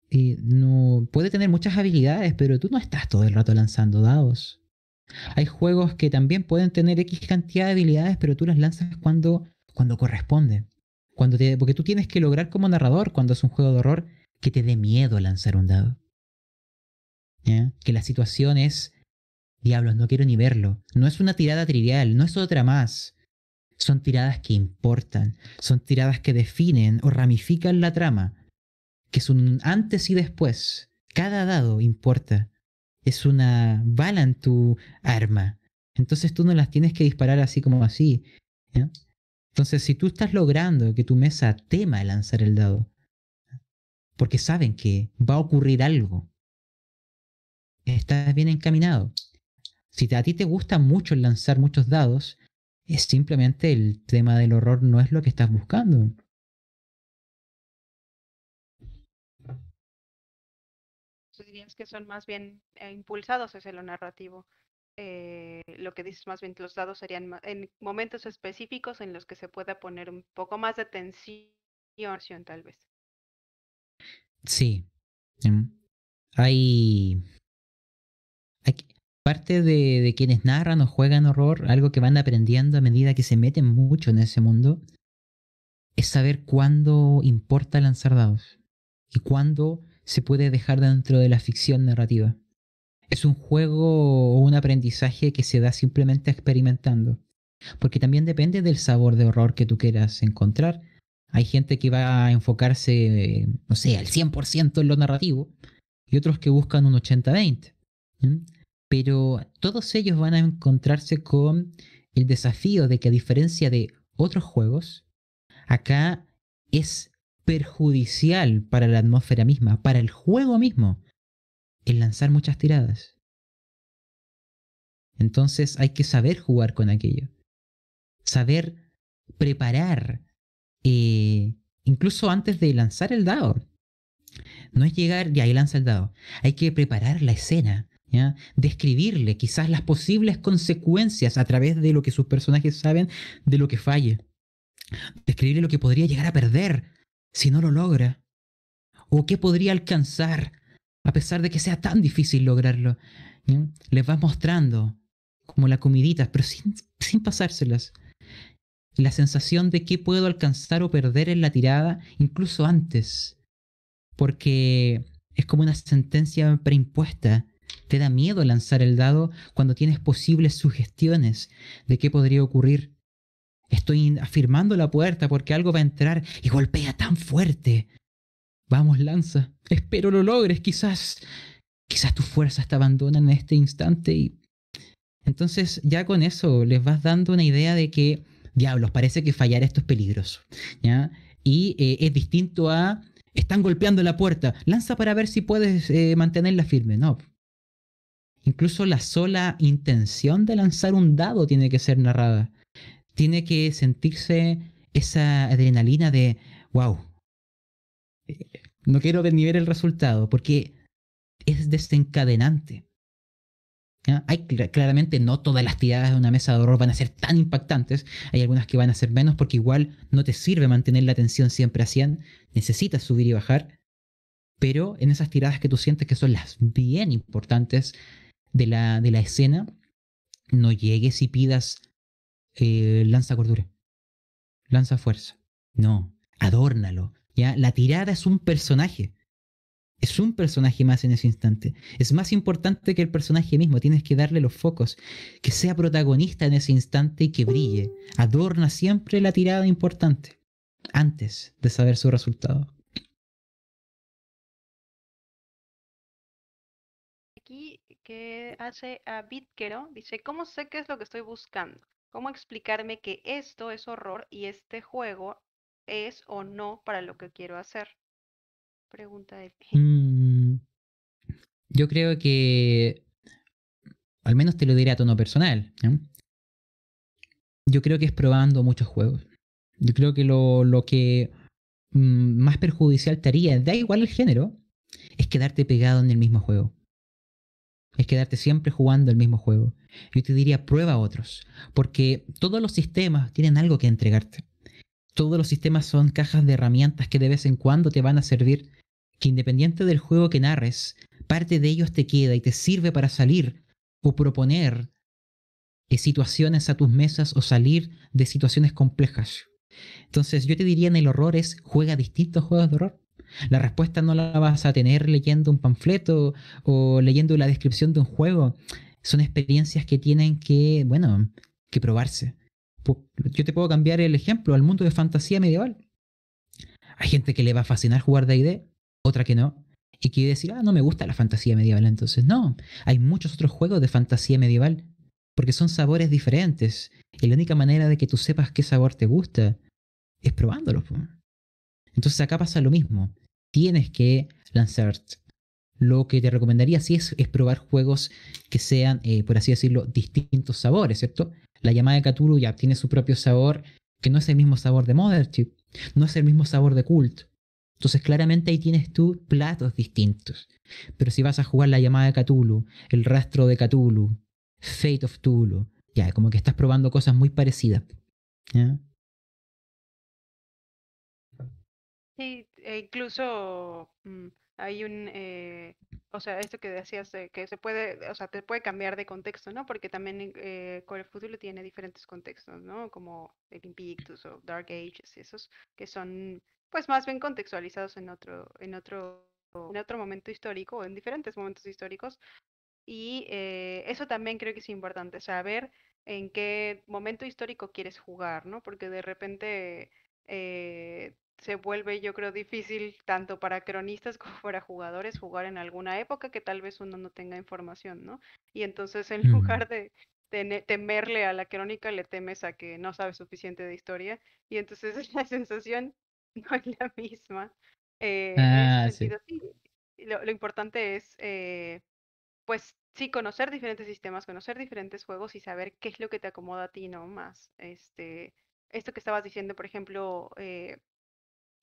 eh, no, puede tener muchas habilidades, pero tú no estás todo el rato lanzando dados. Hay juegos que también pueden tener X cantidad de habilidades, pero tú las lanzas cuando, cuando corresponde. Cuando porque tú tienes que lograr como narrador, cuando es un juego de horror, que te dé miedo lanzar un dado. Que la situación es, diablos, no quiero ni verlo. No es una tirada trivial, no es otra más. Son tiradas que importan, son tiradas que definen o ramifican la trama, que es un antes y después. Cada dado importa. Es una bala en tu arma. Entonces tú no las tienes que disparar así como así. Entonces, si tú estás logrando que tu mesa tema lanzar el dado, porque saben que va a ocurrir algo, estás bien encaminado. Si a ti te gusta mucho lanzar muchos dados, es simplemente el tema del horror no es lo que estás buscando. que son más bien eh, impulsados hacia lo narrativo? Eh, lo que dices más bien, los dados serían en momentos específicos en los que se pueda poner un poco más de tensión, tal vez. Sí. Em, hay... Parte de quienes narran o juegan horror, algo que van aprendiendo a medida que se meten mucho en ese mundo, es saber cuándo importa lanzar dados y cuándo se puede dejar dentro de la ficción narrativa es un juego o un aprendizaje que se da simplemente experimentando. Porque también depende del sabor de horror que tú quieras encontrar. Hay gente que va a enfocarse, no sé, al 100% en lo narrativo y otros que buscan un 80-20. Pero todos ellos van a encontrarse con el desafío de que a diferencia de otros juegos, acá es perjudicial para la atmósfera misma, para el juego mismo, el lanzar muchas tiradas. Entonces hay que saber jugar con aquello. Saber preparar, eh, incluso antes de lanzar el dado. No es llegar y ahí lanza el dado. Hay que preparar la escena, ¿ya? describirle quizás las posibles consecuencias a través de lo que sus personajes saben de lo que falle. Describirle lo que podría llegar a perder si no lo logra. O qué podría alcanzar a pesar de que sea tan difícil lograrlo. Les vas mostrando como la comidita, pero sin, sin pasárselas. La sensación de qué puedo alcanzar o perder en la tirada, incluso antes. Porque es como una sentencia preimpuesta. Te da miedo lanzar el dado cuando tienes posibles sugestiones de qué podría ocurrir. Estoy afirmando la puerta porque algo va a entrar y golpea tan fuerte. Vamos, lanza. Espero lo logres, quizás, quizás tus fuerzas te abandonan en este instante y... Entonces ya con eso les vas dando una idea de que, diablos, parece que fallar esto es peligroso, ¿ya? Y eh, es distinto a, están golpeando la puerta, lanza para ver si puedes eh, mantenerla firme, no. Incluso la sola intención de lanzar un dado tiene que ser narrada. Tiene que sentirse esa adrenalina de, wow, no quiero ver el resultado porque es desencadenante. Hay claramente no todas las tiradas de una mesa de horror van a ser tan impactantes, hay algunas que van a ser menos porque igual no te sirve mantener la tensión siempre a necesitas subir y bajar, pero en esas tiradas que tú sientes que son las bien importantes de la, de la escena, no llegues y pidas eh, lanza cordura, lanza fuerza, no, adórnalo, la tirada es un personaje. Es un personaje más en ese instante. Es más importante que el personaje mismo. Tienes que darle los focos. Que sea protagonista en ese instante y que brille. Adorna siempre la tirada importante. Antes de saber su resultado. Aquí que hace a Bitkero. dice, ¿cómo sé qué es lo que estoy buscando? ¿Cómo explicarme que esto es horror y este juego es o no para lo que quiero hacer? Pregunta de... Mm, yo creo que, al menos te lo diré a tono personal, yo creo que es probando muchos juegos. Yo creo que lo, que mm, más perjudicial te haría, da igual el género, es quedarte pegado en el mismo juego. Es quedarte siempre jugando el mismo juego. Yo te diría, prueba otros, porque todos los sistemas tienen algo que entregarte todos los sistemas son cajas de herramientas que de vez en cuando te van a servir, que independiente del juego que narres, parte de ellos te queda y te sirve para salir o proponer eh, situaciones a tus mesas o salir de situaciones complejas. Entonces yo te diría en el horror es juega distintos juegos de horror. La respuesta no la vas a tener leyendo un panfleto o leyendo la descripción de un juego. Son experiencias que tienen que, bueno, que probarse. Yo te puedo cambiar el ejemplo al mundo de fantasía medieval. Hay gente que le va a fascinar jugar DD, otra que no. Y quiere decir, ah, no me gusta la fantasía medieval. Entonces, no, hay muchos otros juegos de fantasía medieval. Porque son sabores diferentes. Y la única manera de que tú sepas qué sabor te gusta es probándolos. Entonces acá pasa lo mismo. Tienes que lanzarte. Lo que te recomendaría sí es, probar juegos que sean, eh, por así decirlo, distintos sabores, ¿cierto? la llamada de Cthulhu ya tiene su propio sabor, que no es el mismo sabor de Mothership, no es el mismo sabor de Cult. Entonces claramente ahí tienes tú platos distintos. Pero si vas a jugar la llamada de Cthulhu, el rastro de Cthulhu, Fate of Cthulhu, ya, como que estás probando cosas muy parecidas. Sí, e incluso mm, hay un, eh, o sea, esto que decías, que se puede, o sea, te puede cambiar de contexto, ¿no? Porque también eh, eh Core Futuro tiene diferentes contextos, ¿no? Como el Invictus o Dark Ages, esos que son, pues, más bien contextualizados en otro, en otro, en otro momento histórico o en diferentes momentos históricos. Y eh, eso también creo que es importante, saber en qué momento histórico quieres jugar, ¿no? Porque de repente... Eh, se vuelve, yo creo, difícil tanto para cronistas como para jugadores jugar en alguna época que tal vez uno no tenga información, ¿no? Y entonces en lugar de temerle a la crónica, le temes a que no sabes suficiente de historia y entonces la sensación no es la misma. Eh, ah, sí. lo, importante es, eh, pues, sí, conocer diferentes sistemas, conocer diferentes juegos y saber qué es lo que te acomoda a ti, ¿no? Más, este, esto que estabas diciendo, por ejemplo, eh,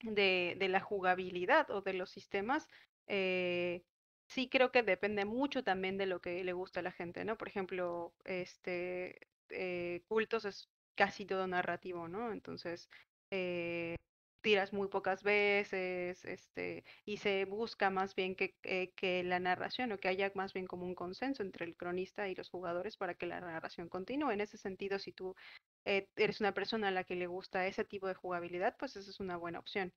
de, de la jugabilidad o de los sistemas, eh, sí creo que depende mucho también de lo que le gusta a la gente, ¿no? Por ejemplo, este, eh, Cultos es casi todo narrativo, ¿no? Entonces, eh, tiras muy pocas veces, este, y se busca más bien que, eh, que, la narración o que haya más bien como un consenso entre el cronista y los jugadores para que la narración continúe. En ese sentido, si tú eh, eres una persona a la que le gusta ese tipo de jugabilidad, pues esa es una buena opción.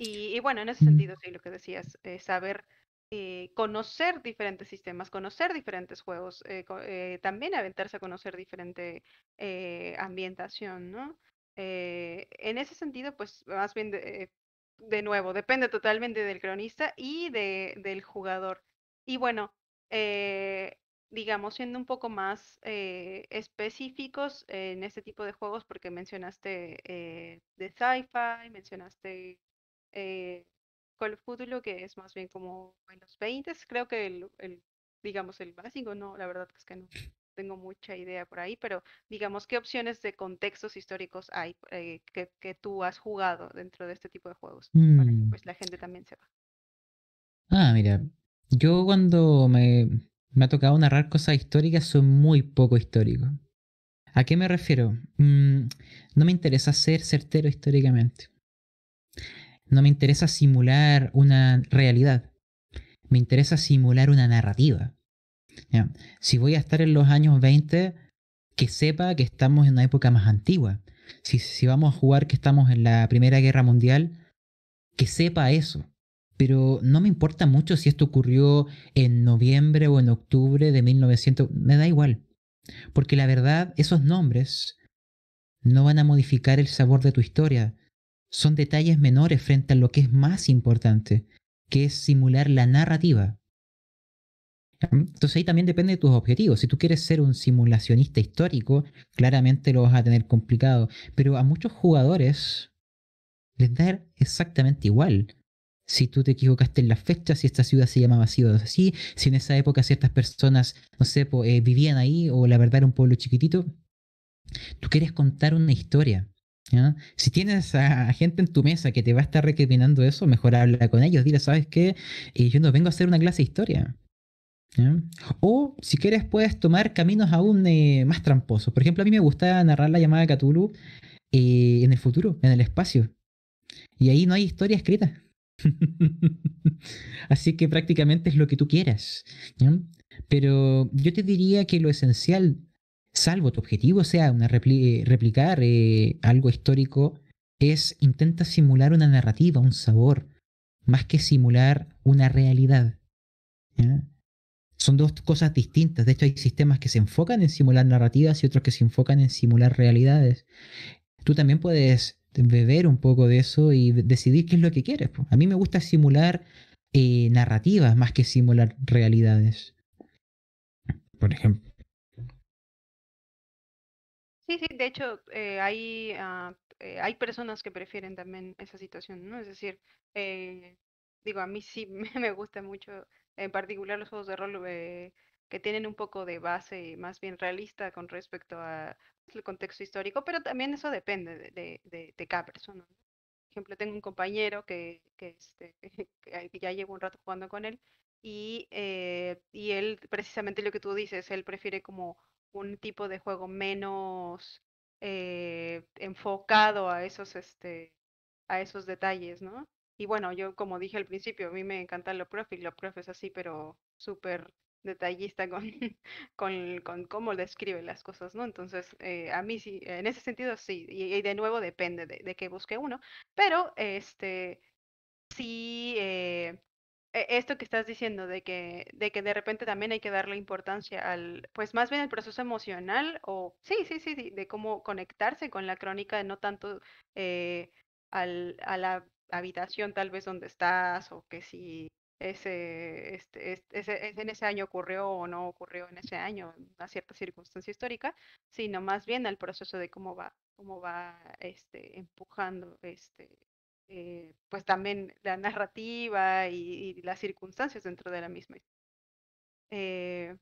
y, bueno, en ese mm. sentido, sí, lo que decías, eh, saber eh, conocer diferentes sistemas, conocer diferentes juegos, eh, eh, también aventarse a conocer diferente ambientación, ¿no? en ese sentido, pues más bien, de, nuevo, depende totalmente del cronista y del jugador. Y bueno, digamos, siendo un poco más específicos en este tipo de juegos, porque mencionaste de sci-fi, mencionaste Call of futuro que es más bien como en los 20, creo que el, digamos, el básico, no, la verdad es que no tengo mucha idea por ahí, pero digamos, ¿qué opciones de contextos históricos hay eh, que, tú has jugado dentro de este tipo de juegos? Para que mm. pues la gente también sepa. Ah, mira, yo cuando me, ha tocado narrar cosas históricas, soy muy poco histórico. ¿A qué me refiero? Mm, no me interesa ser certero históricamente. No me interesa simular una realidad. Me interesa simular una narrativa. Si voy a estar en los años 20, que sepa que estamos en una época más antigua. Si, si vamos a jugar que estamos en la Primera Guerra Mundial, que sepa eso. Pero no me importa mucho si esto ocurrió en noviembre o en octubre de 1900. Me da igual. Porque la verdad, esos nombres no van a modificar el sabor de tu historia, son detalles menores frente a lo que es más importante, que es simular la narrativa. Entonces ahí también depende de tus objetivos. Si tú quieres ser un simulacionista histórico, claramente lo vas a tener complicado. Pero a muchos jugadores les da exactamente igual. Si tú te equivocaste en la fecha, si esta ciudad se llamaba así o así, si en esa época ciertas personas, no sé, eh, vivían ahí o la verdad era un pueblo chiquitito. Tú quieres contar una historia. Si tienes a gente en tu mesa que te va a estar recriminando eso, mejor habla con ellos. Dile, ¿sabes qué? Eh, yo no vengo a hacer una clase de historia. O si quieres, puedes tomar caminos aún eh, más tramposos. Por ejemplo, a mí me gusta narrar la llamada de Cthulhu eh, en el futuro, en el espacio. Y ahí no hay historia escrita. Así que prácticamente es lo que tú quieras. Pero yo te diría que lo esencial salvo tu objetivo sea eh, replicar eh, algo histórico, es intenta simular una narrativa, un sabor, más que simular una realidad. Son dos cosas distintas. De hecho, hay sistemas que se enfocan en simular narrativas y otros que se enfocan en simular realidades. Tú también puedes beber un poco de eso y decidir qué es lo que quieres. A mí me gusta simular eh, narrativas más que simular realidades. Por ejemplo. Sí, sí, de hecho eh, hay, ah, eh, hay personas que prefieren también esa situación, ¿no? Es decir, eh, digo, a mí sí me gusta mucho, en particular los juegos de rol que tienen un poco de base más bien realista con respecto al contexto histórico, pero también eso depende de, de, cada persona. Por ejemplo, tengo un compañero que, que, este, ya llevo un rato jugando con él y, y él, precisamente lo que tú dices, él prefiere como un tipo de juego menos eh, enfocado a esos, este, a esos detalles, ¿no? Y bueno, yo como dije al principio, a mí me encanta lo profe y lo profe es así, pero súper detallista con, con, con, cómo describe las cosas, ¿no? Entonces, eh, a mí sí, en ese sentido sí, y, de nuevo depende de, de qué busque uno, pero este, sí, eh, e, esto que estás diciendo de que, de que de repente también hay que darle importancia al, pues más bien el proceso emocional o sí, sí, sí, de, cómo conectarse con la crónica, no tanto eh, al, a la habitación tal vez donde estás o que si ese, este, ese, en ese año ocurrió o no ocurrió en ese año, una cierta circunstancia histórica, sino más bien al proceso de cómo va, cómo va este, empujando este, eh, pues también la narrativa y, las circunstancias dentro de la misma. Eh,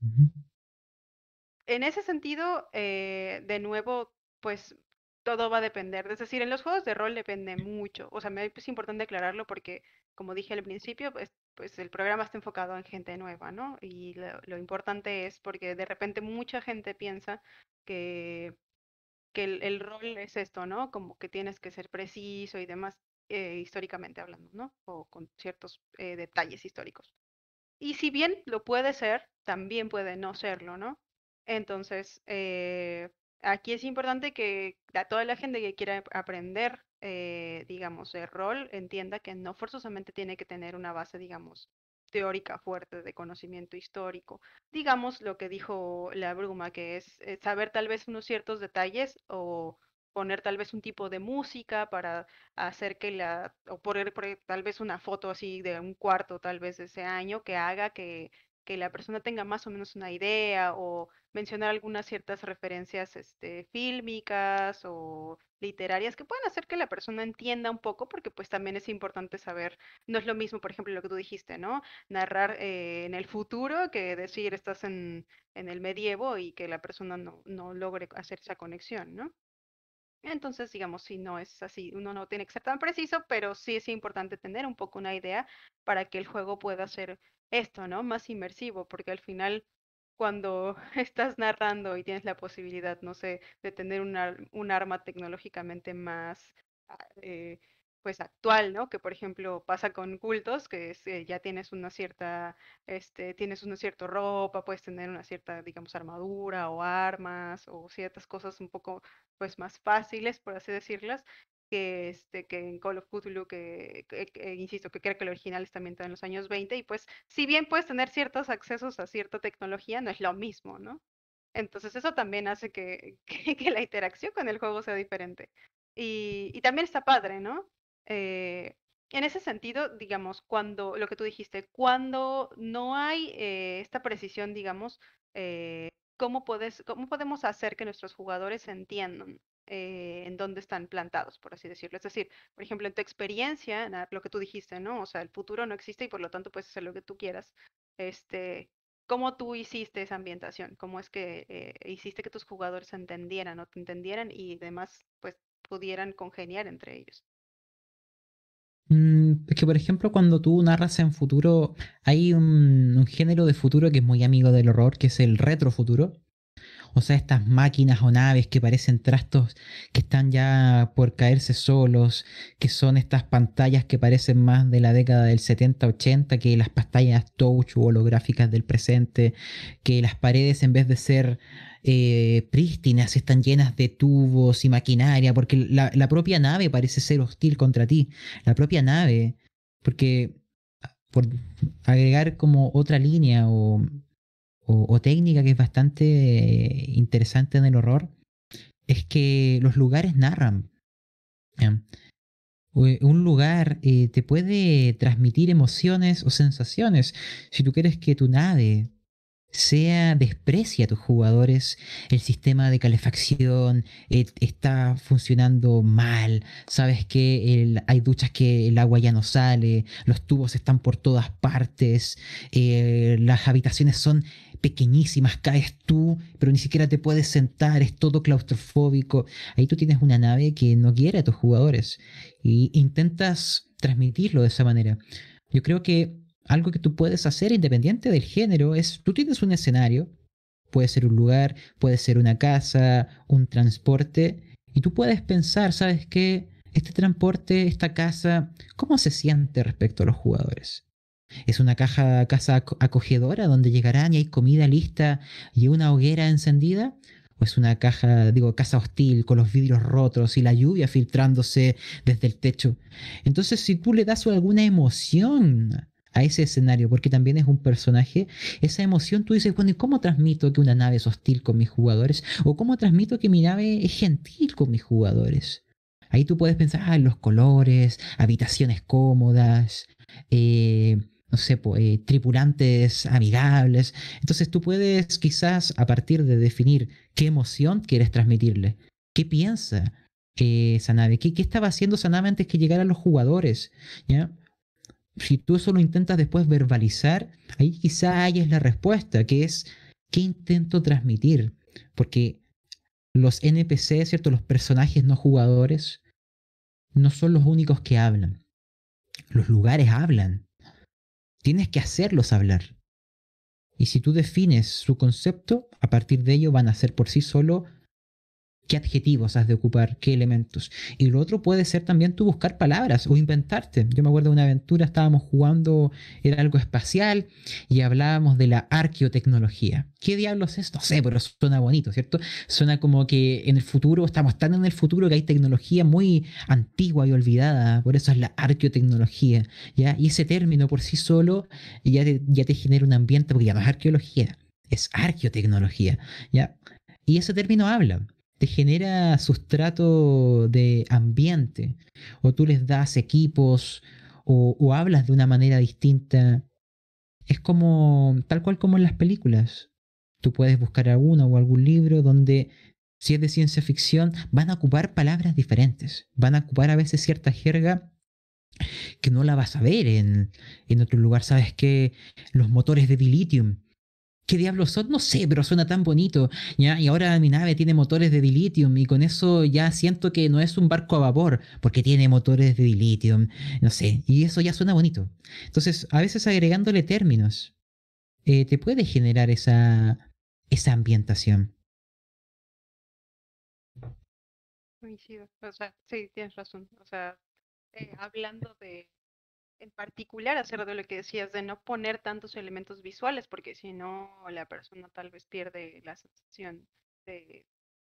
en ese sentido, eh, de nuevo, pues todo va a depender. Es decir, en los juegos de rol depende mucho. O sea, pues, es importante aclararlo porque, como dije al principio, pues, pues, el programa está enfocado en gente nueva, ¿no? Y lo, importante es porque de repente mucha gente piensa que, que el, rol es esto, ¿no? Como que tienes que ser preciso y demás. Eh, históricamente hablando, ¿no? O con ciertos eh, detalles históricos. Y si bien lo puede ser, también puede no serlo, ¿no? Entonces, eh, aquí es importante que a toda la gente que quiera aprender, digamos, el rol, entienda que no forzosamente tiene que tener una base, digamos, teórica fuerte de conocimiento histórico. Digamos lo que dijo la bruma, que es saber tal vez unos ciertos detalles o poner tal vez un tipo de música para hacer que la, o poner e, tal vez una foto así de un cuarto tal vez de ese año que haga que, que la persona tenga más o menos una idea o mencionar algunas ciertas referencias este, fílmicas o literarias que puedan hacer que la persona entienda un poco porque pues también es importante saber, no es lo mismo por ejemplo lo que tú dijiste, ¿no? Narrar eh, en el futuro que decir estás en, en, el medievo y que la persona no, no logre hacer esa conexión, ¿no? Entonces, digamos, si no es así, uno no tiene que ser tan preciso, pero sí es importante tener un poco una idea para que el juego pueda ser esto, ¿no? Más inmersivo, porque al final cuando estás narrando y tienes la posibilidad, no sé, de tener un arma tecnológicamente más ah, eh, pues actual, ¿no? Que por ejemplo pasa con cultos, que eh, ya tienes una cierta, este, tienes una cierta ropa, puedes tener una cierta, digamos, armadura o armas o ciertas cosas un poco, pues más fáciles, por así decirlas, que, este, que en Call of Cthulhu, que, insisto, que creo que el original está también en los años 20, y pues si bien puedes tener ciertos accesos a cierta tecnología, no es lo mismo, ¿no? Entonces eso también hace que, la interacción con el juego sea diferente. Y, y, también está padre, ¿no? Eh, en ese sentido, digamos, cuando, lo que tú dijiste, cuando no hay eh, esta precisión, digamos, eh, ¿cómo, puedes, ¿cómo podemos hacer que nuestros jugadores entiendan en dónde están plantados, por así decirlo? Es decir, por ejemplo, en tu experiencia, lo que tú dijiste, ¿no? O sea, el futuro no existe y por lo tanto puedes hacer lo que tú quieras. Este, ¿Cómo tú hiciste esa ambientación? ¿Cómo es que hiciste que tus jugadores entendieran o te entendieran y demás, pues, pudieran congeniar entre ellos? Mm, es que, por ejemplo, cuando tú narras en futuro, hay un, género de futuro que es muy amigo del horror, que es el retrofuturo. O sea, estas máquinas o naves que parecen trastos que están ya por caerse solos, que son estas pantallas que parecen más de la década del 70-80 que las pantallas touch holográficas del presente, que las paredes en vez de ser eh, prístinas, están llenas de tubos y maquinaria, porque la, propia nave parece ser hostil contra ti. La propia nave, porque ah, por agregar como otra línea o, técnica que es bastante eh, interesante en el horror, es que los lugares narran. Eh, un lugar te puede transmitir emociones o sensaciones. Si tú quieres que tu nave sea desprecia a tus jugadores, el sistema de calefacción eh, está funcionando mal, sabes que hay duchas que el agua ya no sale, los tubos están por todas partes, eh, las habitaciones son pequeñísimas, caes tú, pero ni siquiera te puedes sentar, es todo claustrofóbico. Ahí tú tienes una nave que no quiere a tus jugadores y intentas transmitirlo de esa manera. Yo creo que algo que tú puedes hacer independiente del género es, tú tienes un escenario, puede ser un lugar, puede ser una casa, un transporte, y tú puedes pensar, ¿sabes qué? Este transporte, esta casa, ¿cómo se siente respecto a los jugadores? Es una caja, casa acogedora donde llegarán y hay comida lista y una hoguera encendida. ¿O es una caja, digo, casa hostil con los vidrios rotos y la lluvia filtrándose desde el techo? Entonces, si tú le das alguna emoción a ese escenario, porque también es un personaje, esa emoción tú dices, bueno, ¿y cómo transmito que una nave es hostil con mis jugadores? ¿O cómo transmito que mi nave es gentil con mis jugadores? Ahí tú puedes pensar ah, en los colores, habitaciones cómodas, eh, no sé, eh, tripulantes amigables. Entonces tú puedes quizás a partir de definir qué emoción quieres transmitirle, qué piensa eh, esa nave, qué, estaba haciendo esa nave antes que llegaran los jugadores, ¿ya? si tú eso lo intentas después verbalizar, ahí quizá hayas la respuesta, que es qué intento transmitir. Porque los NPC, ¿cierto? Los personajes no jugadores no son los únicos que hablan. Los lugares hablan. Tienes que hacerlos hablar. Y si tú defines su concepto, a partir de ello van a ser por sí solo qué adjetivos has de ocupar, qué elementos. Y lo otro puede ser también tú buscar palabras o inventarte. Yo me acuerdo de una aventura, estábamos jugando, era algo espacial y hablábamos de la arqueotecnología. ¿Qué diablos es? No sé, pero suena bonito, ¿cierto? Suena como que en el futuro, estamos tan en el futuro que hay tecnología muy antigua y olvidada, por eso es la arqueotecnología, ¿ya? Y ese término por sí solo ya te, ya te genera un ambiente, porque ya no es arqueología, es arqueotecnología, ¿ya? Y ese término habla, te genera sustrato de ambiente, o tú les das equipos, o, hablas de una manera distinta. Es como, tal cual como en las películas. Tú puedes buscar alguna o algún libro donde, si es de ciencia ficción, van a ocupar palabras diferentes, van a ocupar a veces cierta jerga que no la vas a ver en, en otro lugar. Sabes que los motores de dilithium ¿Qué diablos son? No sé, pero suena tan bonito. ¿ya? Y ahora mi nave tiene motores de dilithium y con eso ya siento que no es un barco a vapor porque tiene motores de dilithium. No sé, y eso ya suena bonito. Entonces, a veces agregándole términos, eh, te puede generar esa, esa ambientación. o sea, sí, tienes razón. O sea, eh, hablando de en particular hacer de lo que decías, de no poner tantos elementos visuales, porque si no, la persona tal vez pierde la sensación de,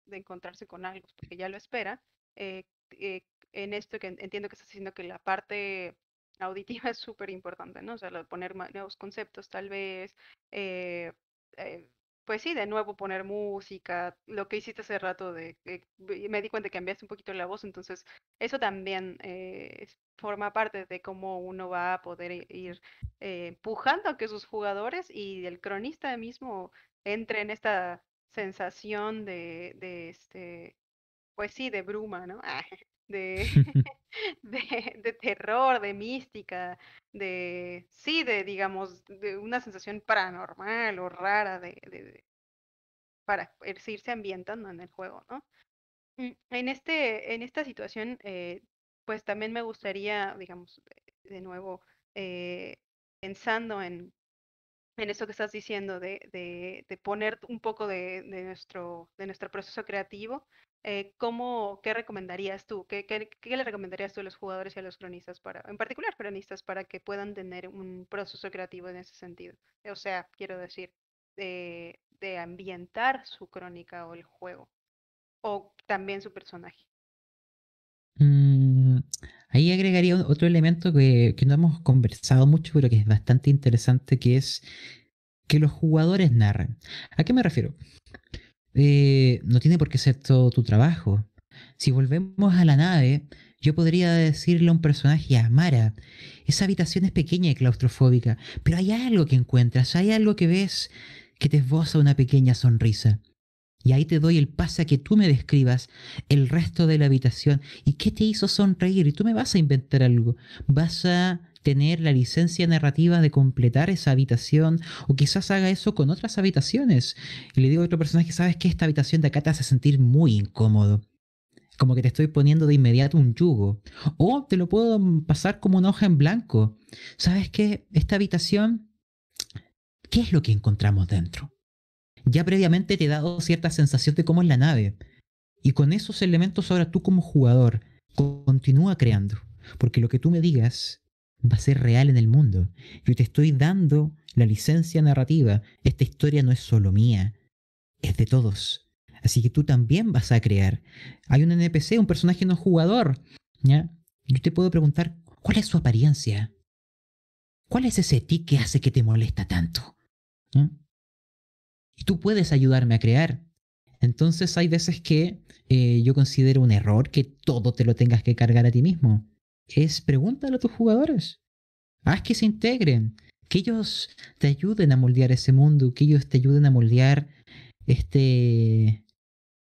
de encontrarse con algo, porque ya lo espera. Eh, eh, en esto que entiendo que estás diciendo que la parte auditiva es súper importante, ¿no? O sea, poner nuevos conceptos tal vez, eh, pues sí, de nuevo poner música, lo que hiciste hace rato de, me di cuenta que cambiaste un poquito la voz, entonces eso también es forma parte de cómo uno va a poder ir eh, empujando a que sus jugadores y el cronista mismo entre en esta sensación de, este, pues sí, de bruma, ¿no? De, de, terror, de mística, de, sí, de, digamos, de una sensación paranormal o rara de, para irse ambientando en el juego, ¿no? Mm, en, este, en esta situación, eh, pues también me gustaría, digamos, de nuevo, eh, pensando en, en eso que estás diciendo, de, de, poner un poco de, de, nuestro, de nuestro proceso creativo, eh, ¿cómo, ¿qué recomendarías tú? ¿Qué, le recomendarías tú a los jugadores y a los cronistas, para, en particular cronistas, para que puedan tener un proceso creativo en ese sentido? O sea, quiero decir, de, de ambientar su crónica o el juego, o también su personaje. Mm, Ahí agregaría otro elemento que, no hemos conversado mucho, pero que es bastante interesante, que es que los jugadores narran. ¿A qué me refiero? Eh, no tiene por qué ser todo tu trabajo. Si volvemos a la nave, yo podría decirle a un personaje, a Mara, esa habitación es pequeña y claustrofóbica, pero hay algo que encuentras, hay algo que ves que te esboza una pequeña sonrisa. Y ahí te doy el pase a que tú me describas el resto de la habitación y qué te hizo sonreír. Y tú me vas a inventar algo. Vas a tener la licencia narrativa de completar esa habitación o quizás haga eso con otras habitaciones. Y le digo a otro personaje, sabes que esta habitación de acá te hace sentir muy incómodo. Como que te estoy poniendo de inmediato un yugo. O te lo puedo pasar como una hoja en blanco. ¿Sabes qué? Esta habitación, ¿qué es lo que encontramos dentro? ya previamente te he dado cierta sensación de cómo es la nave. Y con esos elementos ahora tú como jugador continúa creando, porque lo que tú me digas va a ser real en el mundo. Yo te estoy dando la licencia narrativa. Esta historia no es solo mía, es de todos. Así que tú también vas a crear. Hay un NPC, un personaje no jugador. ¿ya? Yo te puedo preguntar, ¿cuál es su apariencia? ¿Cuál es ese tic que hace que te molesta tanto? y tú puedes ayudarme a crear. Entonces hay veces que eh, yo considero un error que todo te lo tengas que cargar a ti mismo. Es pregúntalo a tus jugadores. Haz que se integren, que ellos te ayuden a moldear ese mundo, que ellos te ayuden a moldear este,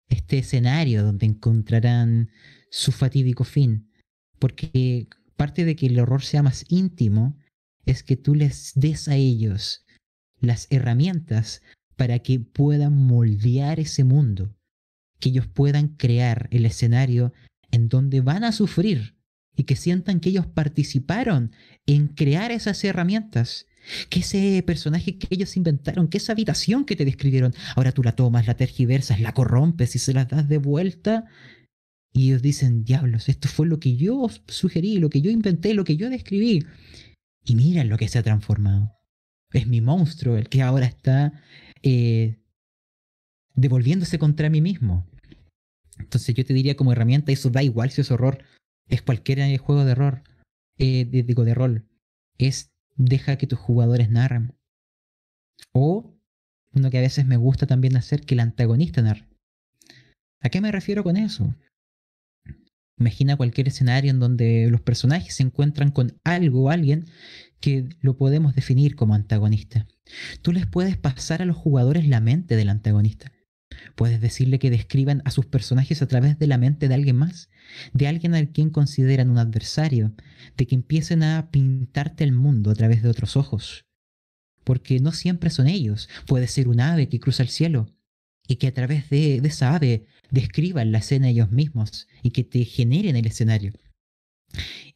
este escenario donde encontrarán su fatídico fin. Porque parte de que el horror sea más íntimo es que tú les des a ellos las herramientas para que puedan moldear ese mundo, que ellos puedan crear el escenario en donde van a sufrir y que sientan que ellos participaron en crear esas herramientas, que ese personaje que ellos inventaron, que esa habitación que te describieron, ahora tú la tomas, la tergiversas, la corrompes y se las das de vuelta. Y ellos dicen, diablos, esto fue lo que yo sugerí, lo que yo inventé, lo que yo describí. Y mira lo que se ha transformado. Es mi monstruo el que ahora está eh, devolviéndose contra mí mismo. Entonces yo te diría como herramienta, eso da igual si es horror, es cualquier eh, juego de horror, eh, digo de rol, es deja que tus jugadores narren. O uno que a veces me gusta también hacer, que el antagonista narre. ¿A qué me refiero con eso? Imagina cualquier escenario en donde los personajes se encuentran con algo o alguien que lo podemos definir como antagonista. Tú les puedes pasar a los jugadores la mente del antagonista. Puedes decirle que describan a sus personajes a través de la mente de alguien más, de alguien al quien consideran un adversario, de que empiecen a pintarte el mundo a través de otros ojos. Porque no siempre son ellos, puede ser un ave que cruza el cielo, y que a través de, de esa ave describan la escena ellos mismos y que te generen el escenario.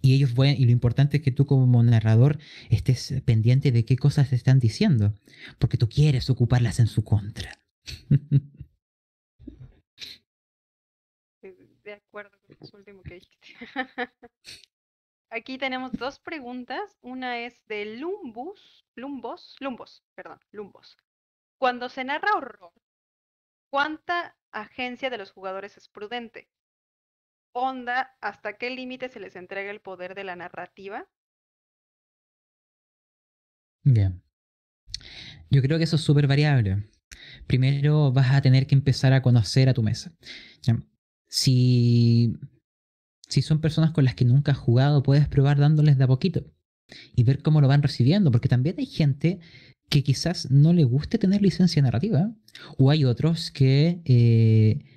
Y, ellos y lo importante es que tú como narrador estés pendiente de qué cosas están diciendo, porque tú quieres ocuparlas en su contra. De acuerdo último que Aquí tenemos dos preguntas. Una es de Lumbus, Lumbos, Lumbos, perdón, Lumbos. Cuando se narra horror, ¿cuánta agencia de los jugadores es prudente? onda hasta qué límite se les entrega el poder de la narrativa. Bien. Yo creo que eso es súper variable. Primero vas a tener que empezar a conocer a tu mesa. Si, son personas con las que nunca has jugado, puedes probar dándoles de a poquito y ver cómo lo van recibiendo, porque también hay gente que quizás no le guste tener licencia narrativa, ¿eh? o hay otros que eh,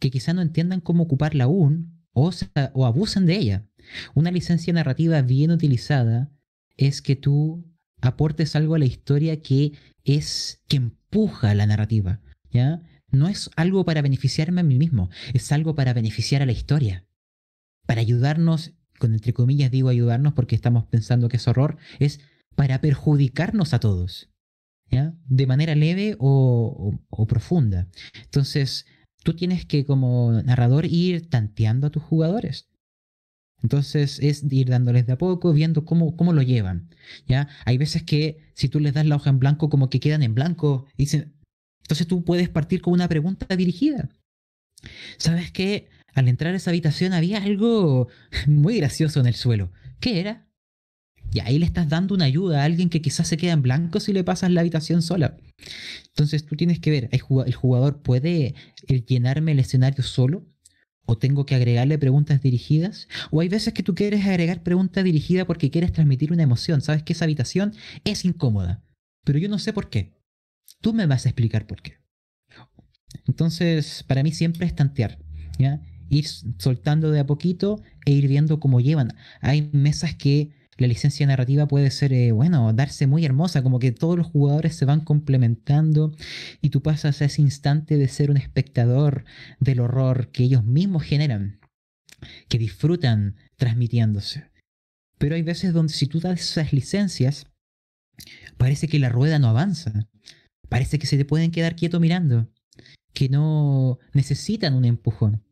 que quizá no entiendan cómo ocuparla aún o, o abusan de ella. Una licencia narrativa bien utilizada es que tú aportes algo a la historia que es que empuja la narrativa, ¿ya? No es algo para beneficiarme a mí mismo, es algo para beneficiar a la historia, para ayudarnos, con entre comillas digo ayudarnos porque estamos pensando que es horror, es para perjudicarnos a todos, ¿ya? De manera leve o, o profunda. Entonces, tú tienes que como narrador ir tanteando a tus jugadores. Entonces es ir dándoles de a poco, viendo cómo, cómo lo llevan. ¿ya? Hay veces que si tú les das la hoja en blanco, como que quedan en blanco. Dicen, entonces tú puedes partir con una pregunta dirigida. ¿Sabes qué? Al entrar a esa habitación había algo muy gracioso en el suelo. ¿Qué era? Y ahí le estás dando una ayuda a alguien que quizás se queda en blanco si le pasas la habitación sola. Entonces tú tienes que ver, ¿el jugador puede eh, llenarme el escenario solo? ¿O tengo que agregarle preguntas dirigidas? ¿O hay veces que tú quieres agregar preguntas dirigida porque quieres transmitir una emoción? Sabes que esa habitación es incómoda, pero yo no sé por qué. Tú me vas a explicar por qué. Entonces, para mí siempre es tantear, ¿ya? Ir soltando de a poquito e ir viendo cómo llevan. Hay mesas que la licencia narrativa puede ser, eh, bueno, darse muy hermosa, como que todos los jugadores se van complementando y tú pasas a ese instante de ser un espectador del horror que ellos mismos generan, que disfrutan transmitiéndose. Pero hay veces donde si tú das esas licencias, parece que la rueda no avanza, parece que se te pueden quedar quieto mirando, que no necesitan un empujón.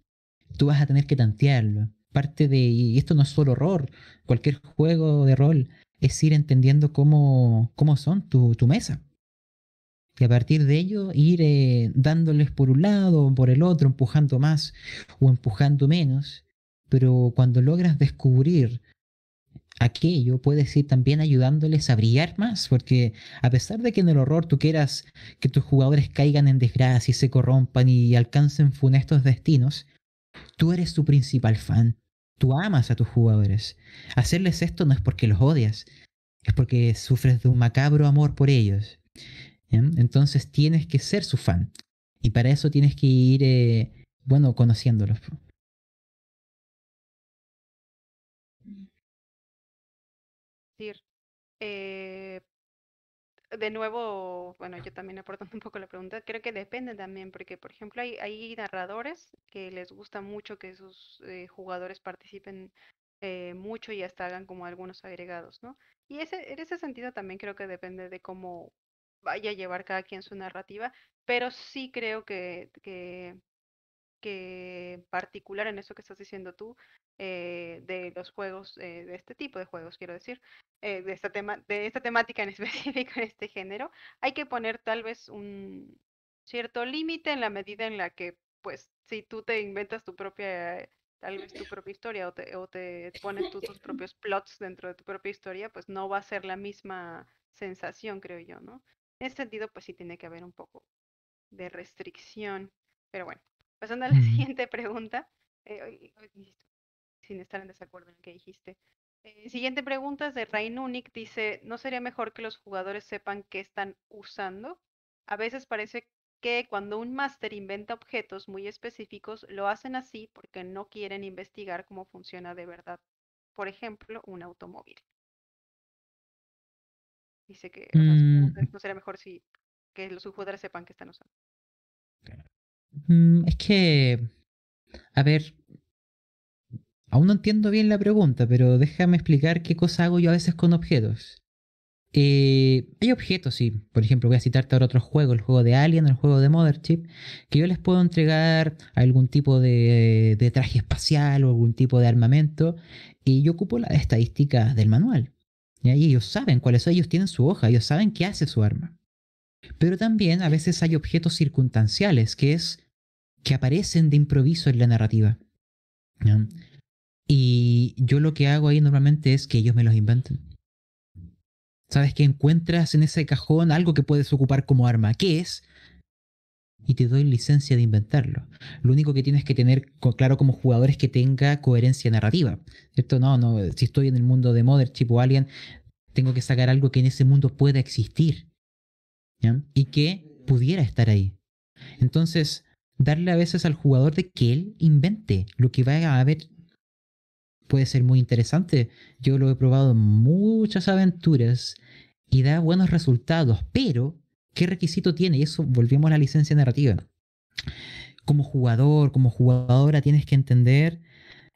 Tú vas a tener que tantearlo, parte de, y esto no es solo horror, cualquier juego de rol, es ir entendiendo cómo, cómo son tu, tu mesa. Y a partir de ello ir eh, dándoles por un lado o por el otro, empujando más o empujando menos. Pero cuando logras descubrir aquello, puedes ir también ayudándoles a brillar más. Porque a pesar de que en el horror tú quieras que tus jugadores caigan en desgracia y se corrompan y alcancen funestos destinos, Tú eres tu principal fan. Tú amas a tus jugadores. Hacerles esto no es porque los odias, es porque sufres de un macabro amor por ellos. Entonces tienes que ser su fan. Y para eso tienes que ir, eh, bueno, conociéndolos. Eh, de nuevo, bueno, yo también aportando un poco la pregunta, creo que depende también, porque por ejemplo hay, hay narradores que les gusta mucho que sus eh, jugadores participen eh, mucho y hasta hagan como algunos agregados, ¿no? Y ese, en ese sentido también creo que depende de cómo vaya a llevar cada quien su narrativa, pero sí creo que, que, que particular en eso que estás diciendo tú, eh, de los juegos, eh, de este tipo de juegos, quiero decir, eh, de, esta tema de esta temática en específico, en este género, hay que poner tal vez un cierto límite en la medida en la que, pues, si tú te inventas tu propia, tal vez tu propia historia o te, o te pones tus propios plots dentro de tu propia historia, pues no va a ser la misma sensación, creo yo, ¿no? En ese sentido, pues sí tiene que haber un poco de restricción. Pero bueno, pasando a la siguiente pregunta sin estar en desacuerdo en lo que dijiste. Eh, siguiente pregunta es de Rainunic. Dice, ¿no sería mejor que los jugadores sepan qué están usando? A veces parece que cuando un máster inventa objetos muy específicos, lo hacen así porque no quieren investigar cómo funciona de verdad. Por ejemplo, un automóvil. Dice que mm. no sería mejor si que los jugadores sepan qué están usando. Mm, es que, a ver, Aún no entiendo bien la pregunta, pero déjame explicar qué cosa hago yo a veces con objetos. Eh, hay objetos, sí. Por ejemplo, voy a citarte ahora otro juego, el juego de Alien, el juego de Mothership, que yo les puedo entregar algún tipo de, traje espacial o algún tipo de armamento, y yo ocupo la estadística del manual. Y Y ellos saben cuáles son, ellos tienen su hoja, ellos saben qué hace su arma. Pero también a veces hay objetos circunstanciales, que es que aparecen de improviso en la narrativa. Y yo lo que hago ahí normalmente es que ellos me los inventen. Sabes que encuentras en ese cajón algo que puedes ocupar como arma. ¿Qué es? Y te doy licencia de inventarlo. Lo único que tienes que tener claro como jugador es que tenga coherencia narrativa. ¿Cierto? No, no. Si estoy en el mundo de Mother, o Alien, tengo que sacar algo que en ese mundo pueda existir. Y que pudiera estar ahí. Entonces, darle a veces al jugador de que él invente lo que va a haber puede ser muy interesante. Yo lo he probado en muchas aventuras y da buenos resultados, pero ¿qué requisito tiene? Y eso volvemos a la licencia narrativa. Como jugador, como jugadora, tienes que entender,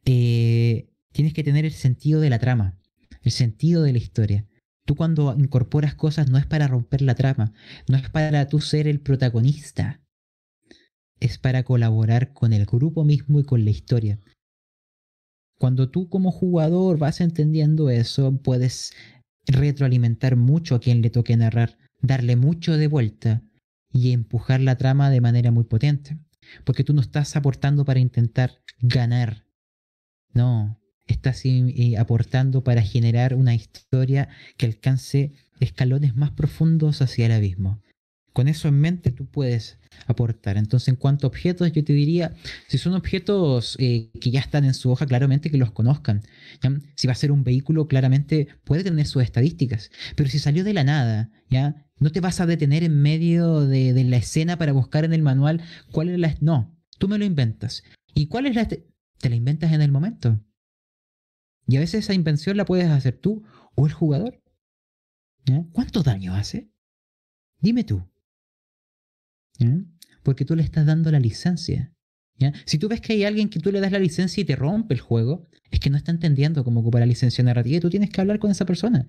eh, tienes que tener el sentido de la trama, el sentido de la historia. Tú cuando incorporas cosas no es para romper la trama, no es para tú ser el protagonista, es para colaborar con el grupo mismo y con la historia. Cuando tú como jugador vas entendiendo eso, puedes retroalimentar mucho a quien le toque narrar, darle mucho de vuelta y empujar la trama de manera muy potente. Porque tú no estás aportando para intentar ganar. No, estás eh, aportando para generar una historia que alcance escalones más profundos hacia el abismo. Con eso en mente tú puedes aportar. Entonces, en cuanto a objetos, yo te diría, si son objetos eh, que ya están en su hoja, claramente que los conozcan. Si va a ser un vehículo, claramente puede tener sus estadísticas. Pero si salió de la nada, ¿ya? No te vas a detener en medio de, la escena para buscar en el manual cuál es la... No, tú me lo inventas. ¿Y cuál es la... Te la inventas en el momento. Y a veces esa invención la puedes hacer tú o el jugador. ¿Cuánto daño hace? Dime tú. Porque tú le estás dando la licencia. Si tú ves que hay alguien que tú le das la licencia y te rompe el juego, es que no está entendiendo cómo ocupar la licencia narrativa y tú tienes que hablar con esa persona.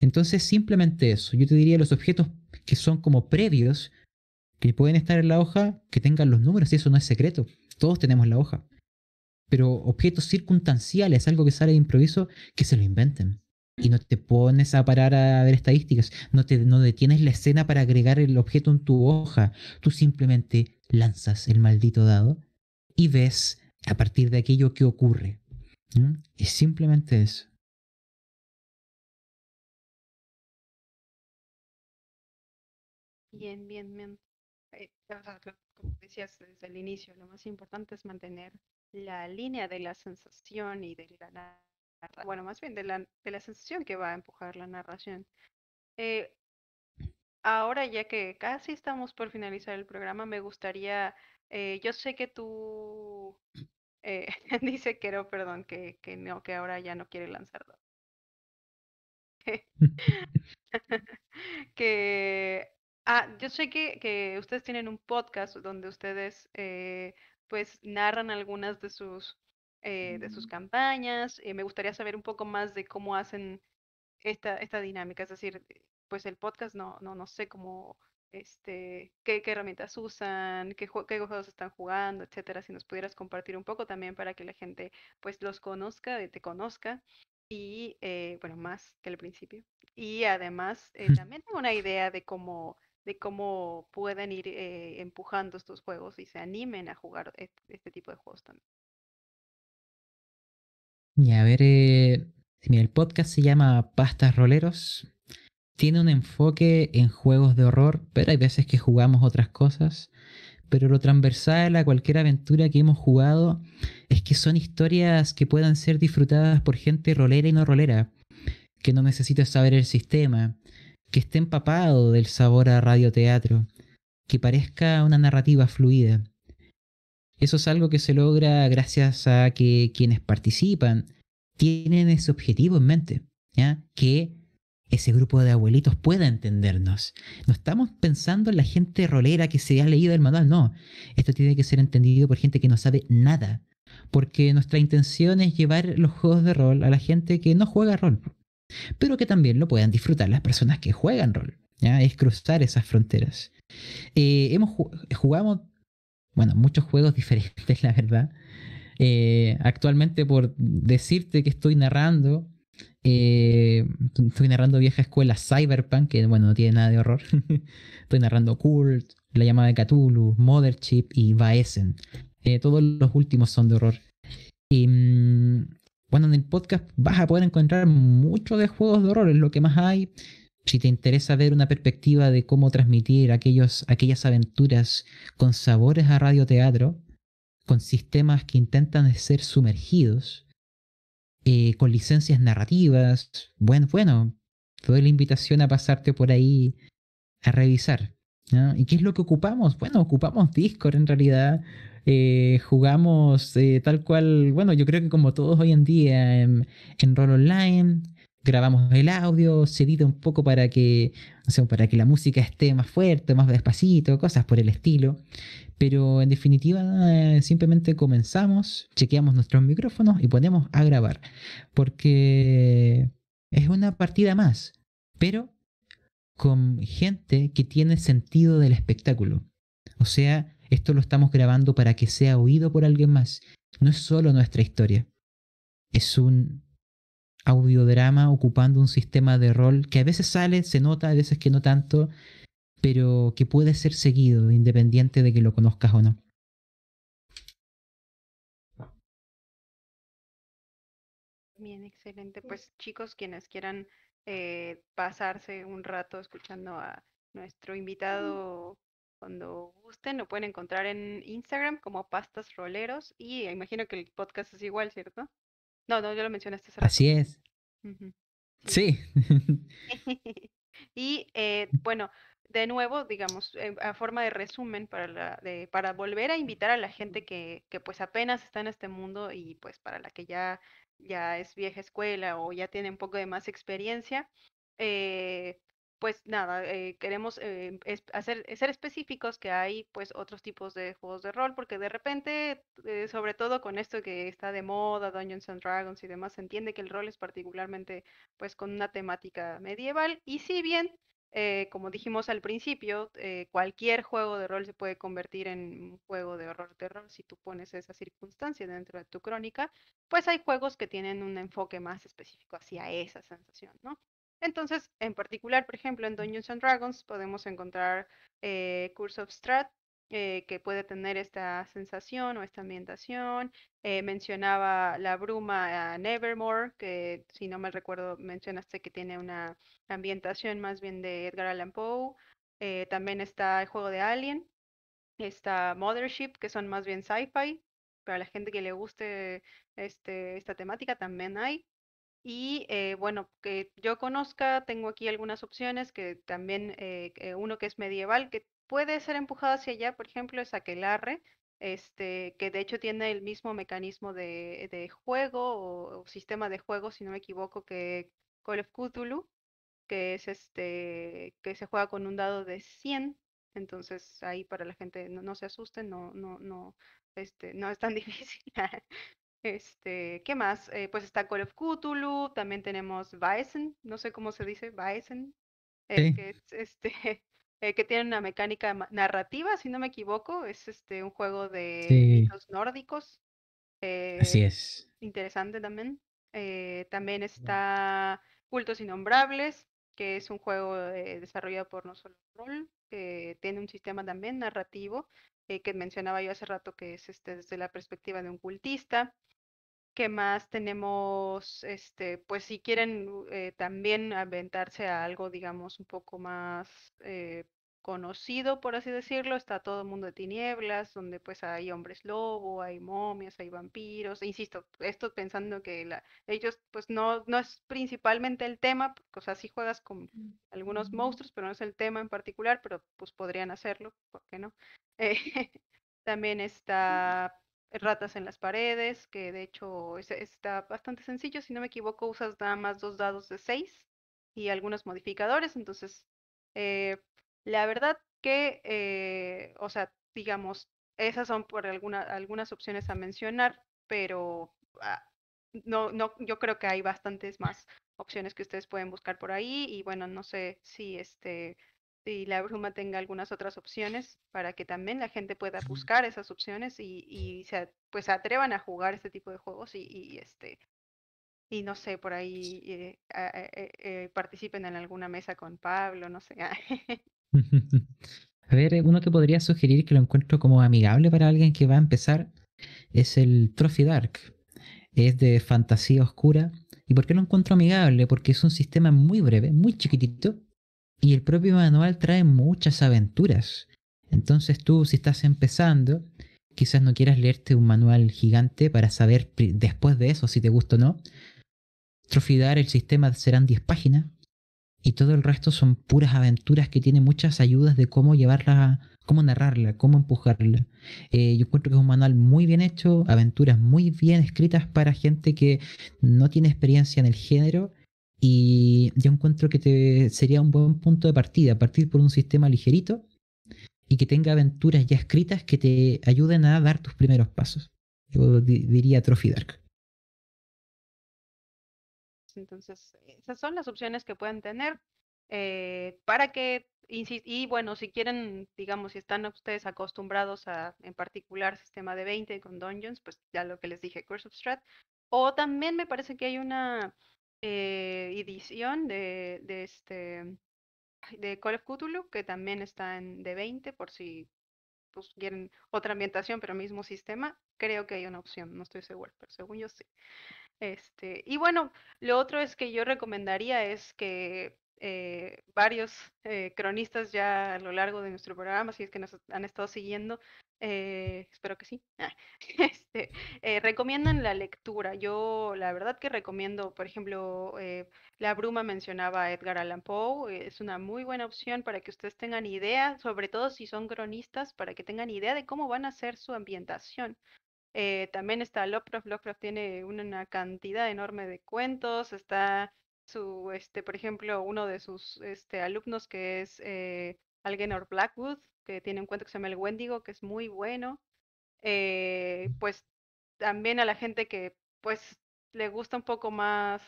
Entonces, simplemente eso. Yo te diría los objetos que son como previos, que pueden estar en la hoja, que tengan los números, y eso no es secreto. Todos tenemos la hoja. Pero objetos circunstanciales, algo que sale de improviso, que se lo inventen y no te pones a parar a ver estadísticas, no, detienes la escena para agregar el objeto en tu hoja, tú simplemente lanzas el maldito dado y ves a partir de aquello que ocurre. Es simplemente eso. Bien, bien, bien. Eh, como decías desde el inicio, lo más importante es mantener la línea de la sensación y de la bueno, más bien de la, de la sensación que va a empujar la narración. Eh, ahora, ya que casi estamos por finalizar el programa, me gustaría, eh, yo sé que tú, eh, dice que no, perdón, que, que no, que ahora ya no quiere lanzarlo. que ah, yo sé que, que, ustedes tienen un podcast donde ustedes eh, pues narran algunas de sus eh, de sus mm. campañas. Eh, me gustaría saber un poco más de cómo hacen esta, esta dinámica, es decir, pues el podcast no, no, no sé cómo, este, qué, herramientas usan, qué, qué, juegos están jugando, etcétera. Si nos pudieras compartir un poco también para que la gente pues los conozca, eh, te conozca. Y bueno, más que al principio. Y además, también tengo una idea de cómo, de cómo pueden ir empujando estos juegos y se animen a jugar e, este tipo de juegos también. Y a ver, eh, el podcast se llama Pastas Roleros. Tiene un enfoque en juegos de horror, pero hay veces que jugamos otras cosas. Pero lo transversal a cualquier aventura que hemos jugado es que son historias que puedan ser disfrutadas por gente rolera y no rolera, que no necesita saber el sistema, que esté empapado del sabor a radioteatro, que parezca una narrativa fluida eso es algo que se logra gracias a que quienes participan tienen ese objetivo en mente, ¿ya? que ese grupo de abuelitos pueda entendernos. No estamos pensando en la gente rolera que se ha leído el manual, no. Esto tiene que ser entendido por gente que no sabe nada, porque nuestra intención es llevar los juegos de rol a la gente que no juega rol, pero que también lo puedan disfrutar las personas que juegan rol. Es cruzar esas fronteras. Eh, jugamos bueno, muchos juegos diferentes, la verdad. Eh, actualmente, por decirte que estoy narrando, eh, estoy narrando vieja escuela Cyberpunk, que bueno, no tiene nada de horror. estoy narrando Cult, La llamada de Cthulhu, chip y Vaesen. Eh, todos los últimos son de horror. Y mm, bueno, en el podcast vas a poder encontrar muchos de juegos de horror, es lo que más hay si te interesa ver una perspectiva de cómo transmitir aquellos, aquellas aventuras con sabores a radioteatro, con sistemas que intentan ser sumergidos, eh, con licencias narrativas, bueno, bueno, te doy la invitación a pasarte por ahí a revisar. ¿Y qué es lo que ocupamos? Bueno, ocupamos Discord en realidad. Eh, jugamos eh, tal cual, bueno, yo creo que como todos hoy en día en rol online, grabamos el audio, se un poco para que, sea, para que la música esté más fuerte, más despacito, cosas por el estilo. Pero en definitiva, eh, simplemente comenzamos, chequeamos nuestros micrófonos y ponemos a grabar. Porque es una partida más, pero con gente que tiene sentido del espectáculo. O sea, esto lo estamos grabando para que sea oído por alguien más. No es solo nuestra historia. Es un audiodrama ocupando un sistema de rol que a veces sale, se nota, a veces que no tanto, pero que puede ser seguido independiente de que lo conozcas o no. Bien, excelente. Pues chicos, quienes quieran eh, pasarse un rato escuchando a nuestro invitado cuando gusten, lo pueden encontrar en Instagram como Pastas Roleros y imagino que el podcast es igual, ¿cierto? No, no, yo lo mencionaste. Hace Así es. Sí. y eh, bueno, de nuevo, digamos, eh, a forma de resumen, para, la, de, para volver a invitar a la gente que, que pues apenas está en este mundo y pues para la que ya, ya es vieja escuela o ya tiene un poco de más experiencia, eh, pues nada, eh, queremos eh, hacer, ser específicos que hay pues otros tipos de juegos de rol, porque de repente, eh, sobre todo con esto que está de moda, Dungeons and Dragons y demás, se entiende que el rol es particularmente pues con una temática medieval, y si bien, como dijimos al principio, cualquier juego de rol se puede convertir en un juego de horror terror si tú pones esa circunstancia dentro de tu crónica, pues hay juegos que tienen un enfoque más específico hacia esa sensación, ¿no? Entonces, en particular, por ejemplo, en Dungeons and Dragons podemos encontrar eh, Curse of Strat, eh, que puede tener esta sensación o esta ambientación. Eh, mencionaba la bruma a ah, Nevermore, que si no me recuerdo mencionaste que tiene una ambientación más bien de Edgar Allan Poe. también está el juego de Alien, está Mothership, que son más bien sci-fi. Para la gente que le guste este, esta temática también hay. Y eh, bueno, que yo conozca, tengo aquí algunas opciones, que también eh, uno que es medieval, que puede ser empujado hacia allá, por ejemplo, es aquelarre, este, que de hecho tiene el mismo mecanismo de, juego o, sistema de juego, si no me equivoco, que Call of Cthulhu, que es este, que se juega con un dado de 100, entonces ahí para la gente no, no se asusten, no, no, no, este, no es tan difícil. Este, ¿qué más? Eh, pues está Call of Cthulhu, también tenemos Bison, no sé cómo se dice, Bison, eh, que este, eh, que tiene una mecánica narrativa, si no me equivoco, es este un juego de los nórdicos. Así es. Interesante también. también está Cultos Innombrables, que es un juego desarrollado por No Solo Roll, que tiene un sistema también narrativo eh, que mencionaba yo hace rato, que es este, desde la perspectiva de un cultista. ¿Qué más tenemos? Este, pues si quieren eh, también aventarse a algo, digamos, un poco más eh, conocido, por así decirlo, está todo el mundo de tinieblas, donde pues hay hombres lobo, hay momias, hay vampiros, e insisto, esto pensando que la, ellos pues no, no es principalmente el tema, o sea, juegas con mm. algunos mm. monstruos, pero no es el tema en particular, pero pues podrían hacerlo, ¿por qué no? Eh, también está ratas en las paredes, que de hecho está bastante sencillo, si no me equivoco usas nada más dos dados de seis y algunos modificadores, entonces... Eh, la verdad que, eh, o sea, digamos, esas son por alguna, algunas opciones a mencionar, pero ah, no, no, yo creo que hay bastantes más opciones que ustedes pueden buscar por ahí y bueno, no sé si este si la bruma tenga algunas otras opciones para que también la gente pueda buscar esas opciones y, y se, pues atrevan a jugar este tipo de juegos y, y este y no sé por ahí eh, eh, participen en alguna mesa con Pablo, no sé. A ver, eh, uno que podría sugerir que lo encuentro como amigable para alguien que va a empezar es el Trophy Dark. Es de fantasía oscura. ¿Y por qué lo encuentro amigable? Porque es un sistema muy breve, muy chiquitito. Y el propio manual trae muchas aventuras. Entonces tú, si estás empezando, quizás no quieras leerte un manual gigante para saber después de eso si te gusta o no. Trophy Dark, el sistema serán 10 páginas y todo el resto son puras aventuras que tienen muchas ayudas de cómo llevarla, cómo narrarla, cómo empujarla. Eh, yo encuentro que es un manual muy bien hecho, aventuras muy bien escritas para gente que no tiene experiencia en el género y yo encuentro que te, sería un buen punto de partida, partir por un sistema ligerito y que tenga aventuras ya escritas que te ayuden a dar tus primeros pasos. Yo diría Trophy Dark. Entonces, esas son las opciones que pueden tener eh, para que, y, bueno, si quieren, digamos, si están ustedes acostumbrados a, en particular, sistema de 20 con dungeons, pues ya lo que les dije, Curse of Strat. O también me parece que hay una eh, edición de, de, este de Call of Cthulhu que también está en de 20 por si pues, quieren otra ambientación pero mismo sistema creo que hay una opción no estoy segura pero según yo sí este, y bueno, lo otro es que yo recomendaría es que eh, varios eh, cronistas ya a lo largo de nuestro programa, si es que nos han estado siguiendo, eh, espero que sí, ah, este, recomiendan la lectura. Yo la verdad que recomiendo, por ejemplo, La Bruma mencionaba Edgar Allan Poe, es una muy buena opción para que ustedes tengan idea, sobre todo si son cronistas, para que tengan idea de cómo van a ser su ambientación eh, también está Lovecraft. Lovecraft tiene una cantidad enorme de cuentos. Está su, este, por ejemplo, uno de sus este, alumnos que es eh, Algenor Blackwood, que tiene un cuento que se llama El Wendigo, que es muy bueno. Eh, pues también a la gente que pues le gusta un poco más,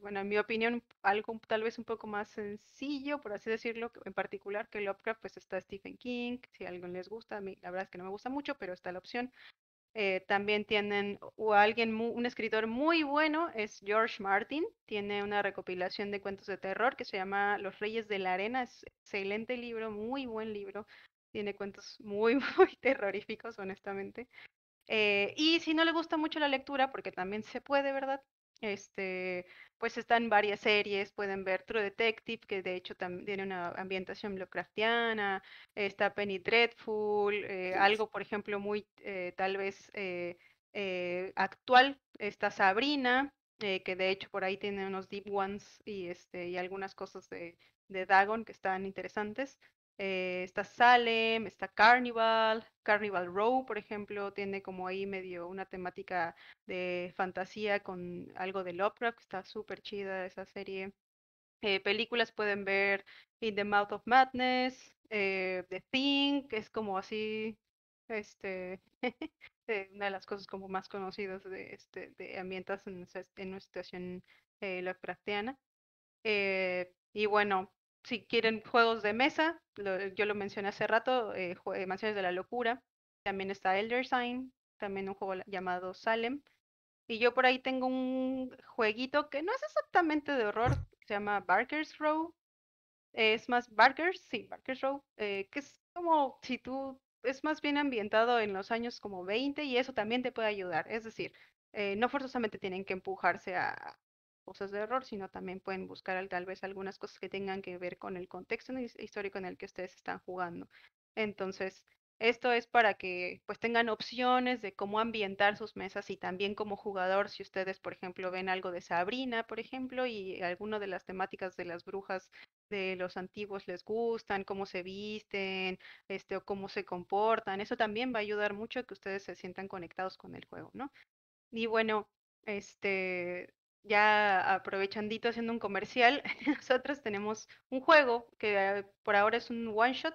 bueno, en mi opinión, algo tal vez un poco más sencillo, por así decirlo, en particular que Lovecraft, pues está Stephen King, si a alguien les gusta, a mí la verdad es que no me gusta mucho, pero está la opción. Eh, también tienen o alguien, un escritor muy bueno, es George Martin. Tiene una recopilación de cuentos de terror que se llama Los Reyes de la Arena. Es excelente libro, muy buen libro. Tiene cuentos muy, muy terroríficos, honestamente. Eh, y si no le gusta mucho la lectura, porque también se puede, ¿verdad? Este, pues están varias series, pueden ver True Detective, que de hecho también tiene una ambientación Lovecraftiana, está Penny Dreadful, eh, algo por ejemplo muy eh, tal vez eh, actual, está Sabrina, que de hecho por ahí tiene unos deep ones y, este, y algunas cosas de, de Dagon que están interesantes. Eh, está Salem, está Carnival, Carnival Row, por ejemplo, tiene como ahí medio una temática de fantasía con algo de Lovecraft, está súper chida esa serie. Eh, películas pueden ver In the Mouth of Madness, eh, The Thing, que es como así, este, una de las cosas como más conocidas de, este, de ambientas en, una situación eh, Lovecraftiana. y bueno, si quieren juegos de mesa, eh, yo lo mencioné hace rato, eh, eh, Mansiones de la Locura, también está Elder Sign, también un juego llamado Salem. Y yo por ahí tengo un jueguito que no es exactamente de horror, se llama Barker's Row. Es más Barker's, sí, Barker's Row, que es como si tú, es más bien ambientado en los años como 20 y eso también te puede ayudar. Es decir, no forzosamente tienen que empujarse a, cosas de error, sino también pueden buscar tal vez algunas cosas que tengan que ver con el contexto histórico en el que ustedes están jugando. Entonces, esto es para que pues tengan opciones de cómo ambientar sus mesas y también como jugador, si ustedes, por ejemplo, ven algo de Sabrina, por ejemplo, y alguna de las temáticas de las brujas de los antiguos les gustan, cómo se visten, este, o cómo se comportan. Eso también va a ayudar mucho a que ustedes se sientan conectados con el juego, ¿no? Y bueno, este, ya aprovechandito haciendo un comercial, nosotros tenemos un juego que eh, por ahora es un one shot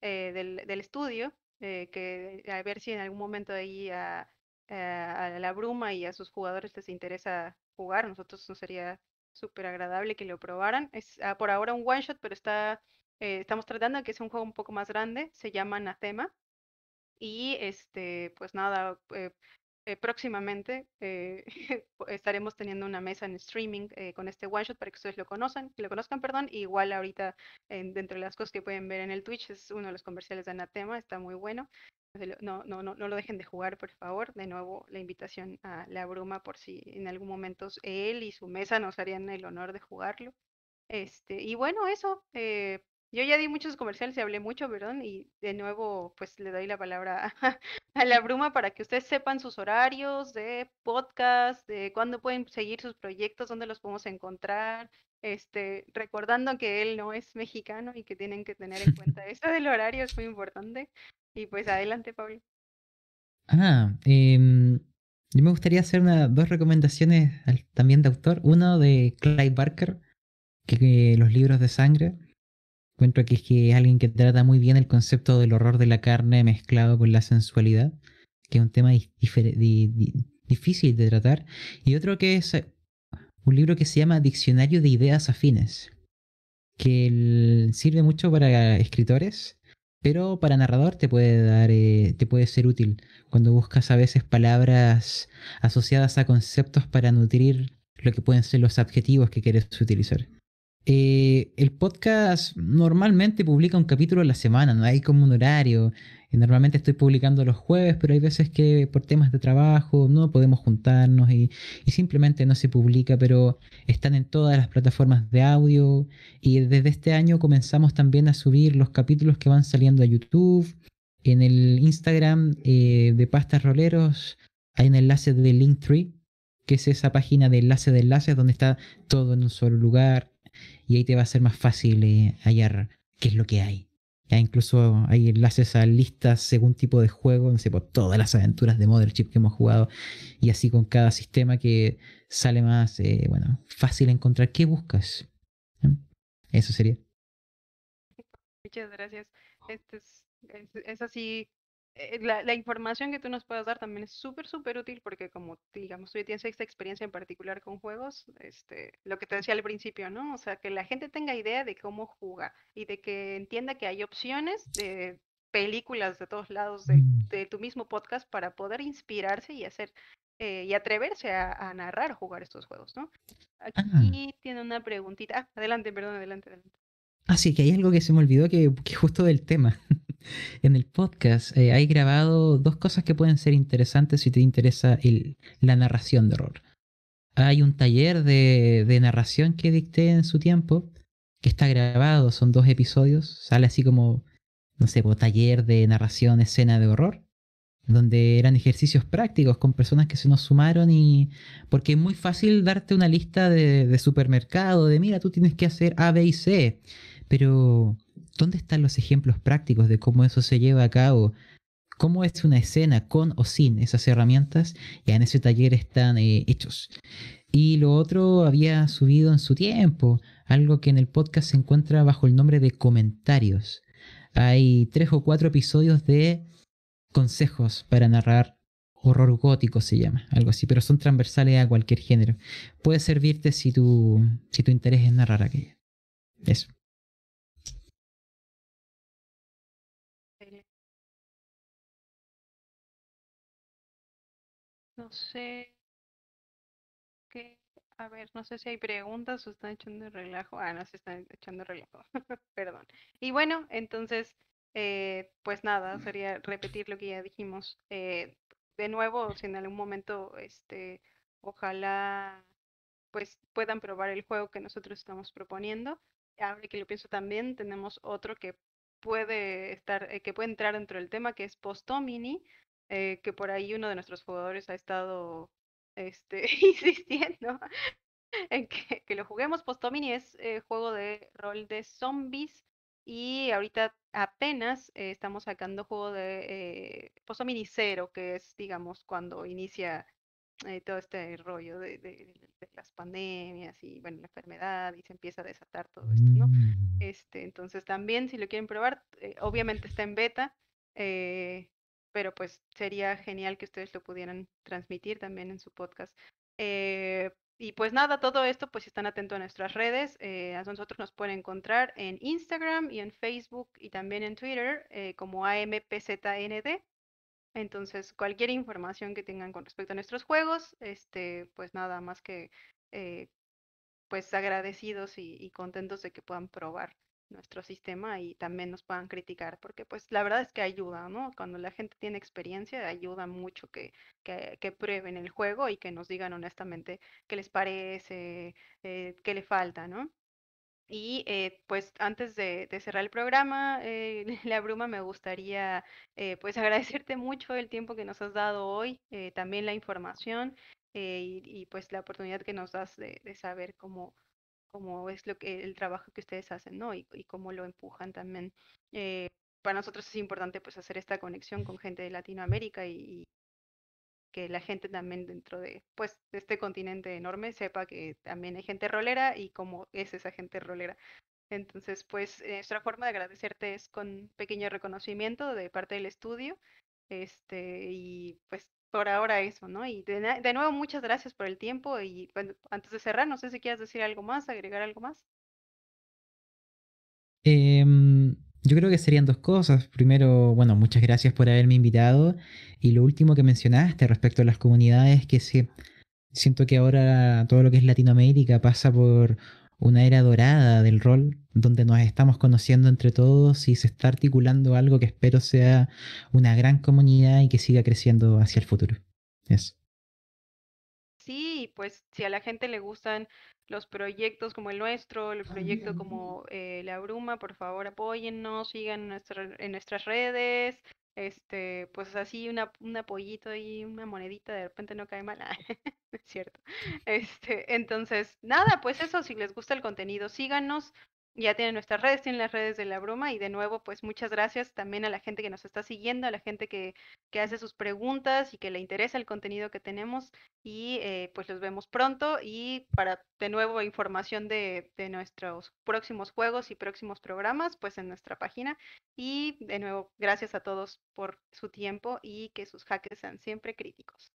eh, del, del, estudio, eh, que a ver si en algún momento ahí a, a, la bruma y a sus jugadores les interesa jugar. Nosotros nos sería súper agradable que lo probaran. Es ah, por ahora un one shot, pero está, estamos tratando de que sea un juego un poco más grande. Se llama Anathema, Y este, pues nada, eh, próximamente eh, estaremos teniendo una mesa en streaming eh, con este one shot para que ustedes lo conozcan, lo conozcan, perdón. igual ahorita dentro de las cosas que pueden ver en el Twitch es uno de los comerciales de Anatema, está muy bueno. No, no, no, lo dejen de jugar, por favor. De nuevo, la invitación a La Bruma por si en algún momento él y su mesa nos harían el honor de jugarlo. Este, y bueno, eso, yo ya di muchos comerciales y hablé mucho, perdón, y de nuevo pues le doy la palabra a, la bruma para que ustedes sepan sus horarios de podcast, de cuándo pueden seguir sus proyectos, dónde los podemos encontrar, este, recordando que él no es mexicano y que tienen que tener en cuenta eso del horario es muy importante. Y pues adelante, Pablo. Ah, em, yo me gustaría hacer una, dos recomendaciones también de autor. Uno de Clive Barker, que, los libros de sangre, Encuentro que es, que alguien que trata muy bien el concepto del horror de la carne mezclado con la sensualidad, que es un tema difícil de tratar. Y otro que es un libro que se llama Diccionario de Ideas Afines, que sirve mucho para escritores, pero para narrador te puede dar, eh, te puede ser útil cuando buscas a veces palabras asociadas a conceptos para nutrir lo que pueden ser los adjetivos que quieres utilizar. Eh, el podcast normalmente publica un capítulo a la semana, no hay como un horario. Eh, normalmente estoy publicando los jueves, pero hay veces que por temas de trabajo no podemos juntarnos y, simplemente no se publica, pero están en todas las plataformas de audio y desde este año comenzamos también a subir los capítulos que van saliendo a YouTube, en el Instagram eh, de Pastas Roleros hay un enlace de Linktree, que es esa página de enlace de enlaces donde está todo en un solo lugar y ahí te va a ser más fácil eh, hallar qué es lo que hay. Ya incluso hay enlaces a listas según tipo de juego, no sé, por pues, todas las aventuras de chip que hemos jugado y así con cada sistema que sale más, eh, bueno, fácil encontrar qué buscas. Eso sería. Muchas gracias. Este es, es así eh, la, información que tú nos puedas dar también es súper, súper útil porque como, digamos, tú tienes esta experiencia en particular con juegos, este, lo que te decía al principio, ¿no? O sea, que la gente tenga idea de cómo juega y de que entienda que hay opciones de películas de todos lados de, tu mismo podcast para poder inspirarse y hacer eh, y atreverse a, narrar, jugar estos juegos, ¿no? Ah. Aquí tiene una preguntita. Ah, adelante, perdón, adelante, adelante. Así ah, que hay algo que se me olvidó que, que justo del tema en el podcast eh, hay grabado dos cosas que pueden ser interesantes si te interesa la narración de horror. Hay un taller de, narración que dicté en su tiempo, que está grabado, son dos episodios, sale así como, no sé, pues, taller de narración, escena de horror, donde eran ejercicios prácticos con personas que se nos sumaron y porque es muy fácil darte una lista de, de supermercado, de mira, tú tienes que hacer A, B y C, pero ¿dónde están los ejemplos prácticos de cómo eso se lleva a cabo? ¿Cómo es una escena con o sin esas herramientas? Y en ese taller están eh, hechos. Y lo otro había subido en su tiempo, algo que en el podcast se encuentra bajo el nombre de comentarios. Hay tres o cuatro episodios de consejos para narrar horror gótico se llama, algo así, pero son transversales a cualquier género. Puede servirte si tu, si tu interés es narrar aquello. Eso. No sé qué. A ver, no sé si hay preguntas o están echando relajo. Ah, no, se están echando relajo. Perdón. Y bueno, entonces, eh, pues nada, sería repetir lo que ya dijimos. Eh, de nuevo, si en algún momento, este, ojalá, pues puedan probar el juego que nosotros estamos proponiendo. Ahora que lo pienso también, tenemos otro que puede estar, eh, que puede entrar dentro del tema, que es Postomini, eh, que por ahí uno de nuestros jugadores ha estado este, insistiendo en que, lo juguemos. Postomini es eh, juego de rol de zombies y ahorita apenas eh, estamos sacando juego de Postomini cero, que es, digamos, cuando inicia todo este rollo de, las pandemias y, bueno, la enfermedad y se empieza a desatar todo esto, ¿no? Mm. Este, entonces también, si lo quieren probar, obviamente está en beta pero pues sería genial que ustedes lo pudieran transmitir también en su podcast. Eh, y pues nada, todo esto, pues están atentos a nuestras redes. Eh, a nosotros nos pueden encontrar en Instagram y en Facebook y también en Twitter eh, como AMPZND. Entonces, cualquier información que tengan con respecto a nuestros juegos, este, pues nada más que pues agradecidos y, contentos de que puedan probar nuestro sistema y también nos puedan criticar, porque pues la verdad es que ayuda, ¿no? Cuando la gente tiene experiencia, ayuda mucho que, que, prueben el juego y que nos digan honestamente qué les parece, eh, qué le falta, ¿no? Y eh, pues antes de, cerrar el programa, eh, La Bruma, me gustaría pues agradecerte mucho el tiempo que nos has dado hoy, también la información y, pues la oportunidad que nos das de, de saber cómo como es lo que el trabajo que ustedes hacen, ¿no? Y, cómo lo empujan también. Eh, para nosotros es importante pues hacer esta conexión con gente de Latinoamérica y, que la gente también dentro de pues este continente enorme sepa que también hay gente rolera y cómo es esa gente rolera. Entonces, pues eh, nuestra forma de agradecerte es con pequeño reconocimiento de parte del estudio, este y pues por ahora eso, ¿no? Y de, nuevo, muchas gracias por el tiempo y antes de cerrar, no sé si quieres decir algo más, agregar algo más. Em, yo creo que serían dos cosas. Primero, bueno, muchas gracias por haberme invitado y lo último que mencionaste respecto a las comunidades que se... Siento que ahora todo lo que es Latinoamérica pasa por una era dorada del rol donde nos estamos conociendo entre todos y se está articulando algo que espero sea una gran comunidad y que siga creciendo hacia el futuro. Sí, pues si a la gente le gustan los proyectos como el nuestro, el proyecto como eh, La Bruma, por favor apóyennos, sigan en nuestras redes, este, pues así una, un apoyito y una monedita de repente no cae mal, ah, cierto. Este, entonces, nada, pues eso, si les gusta el contenido, síganos, ya tienen nuestras redes, tienen las redes de la broma y de nuevo, pues muchas gracias también a la gente que nos está siguiendo, a la gente que, que hace sus preguntas y que le interesa el contenido que tenemos y eh, pues los vemos pronto y para de nuevo información de, de, nuestros próximos juegos y próximos programas, pues en nuestra página y de nuevo, gracias a todos por su tiempo y que sus hackers sean siempre críticos.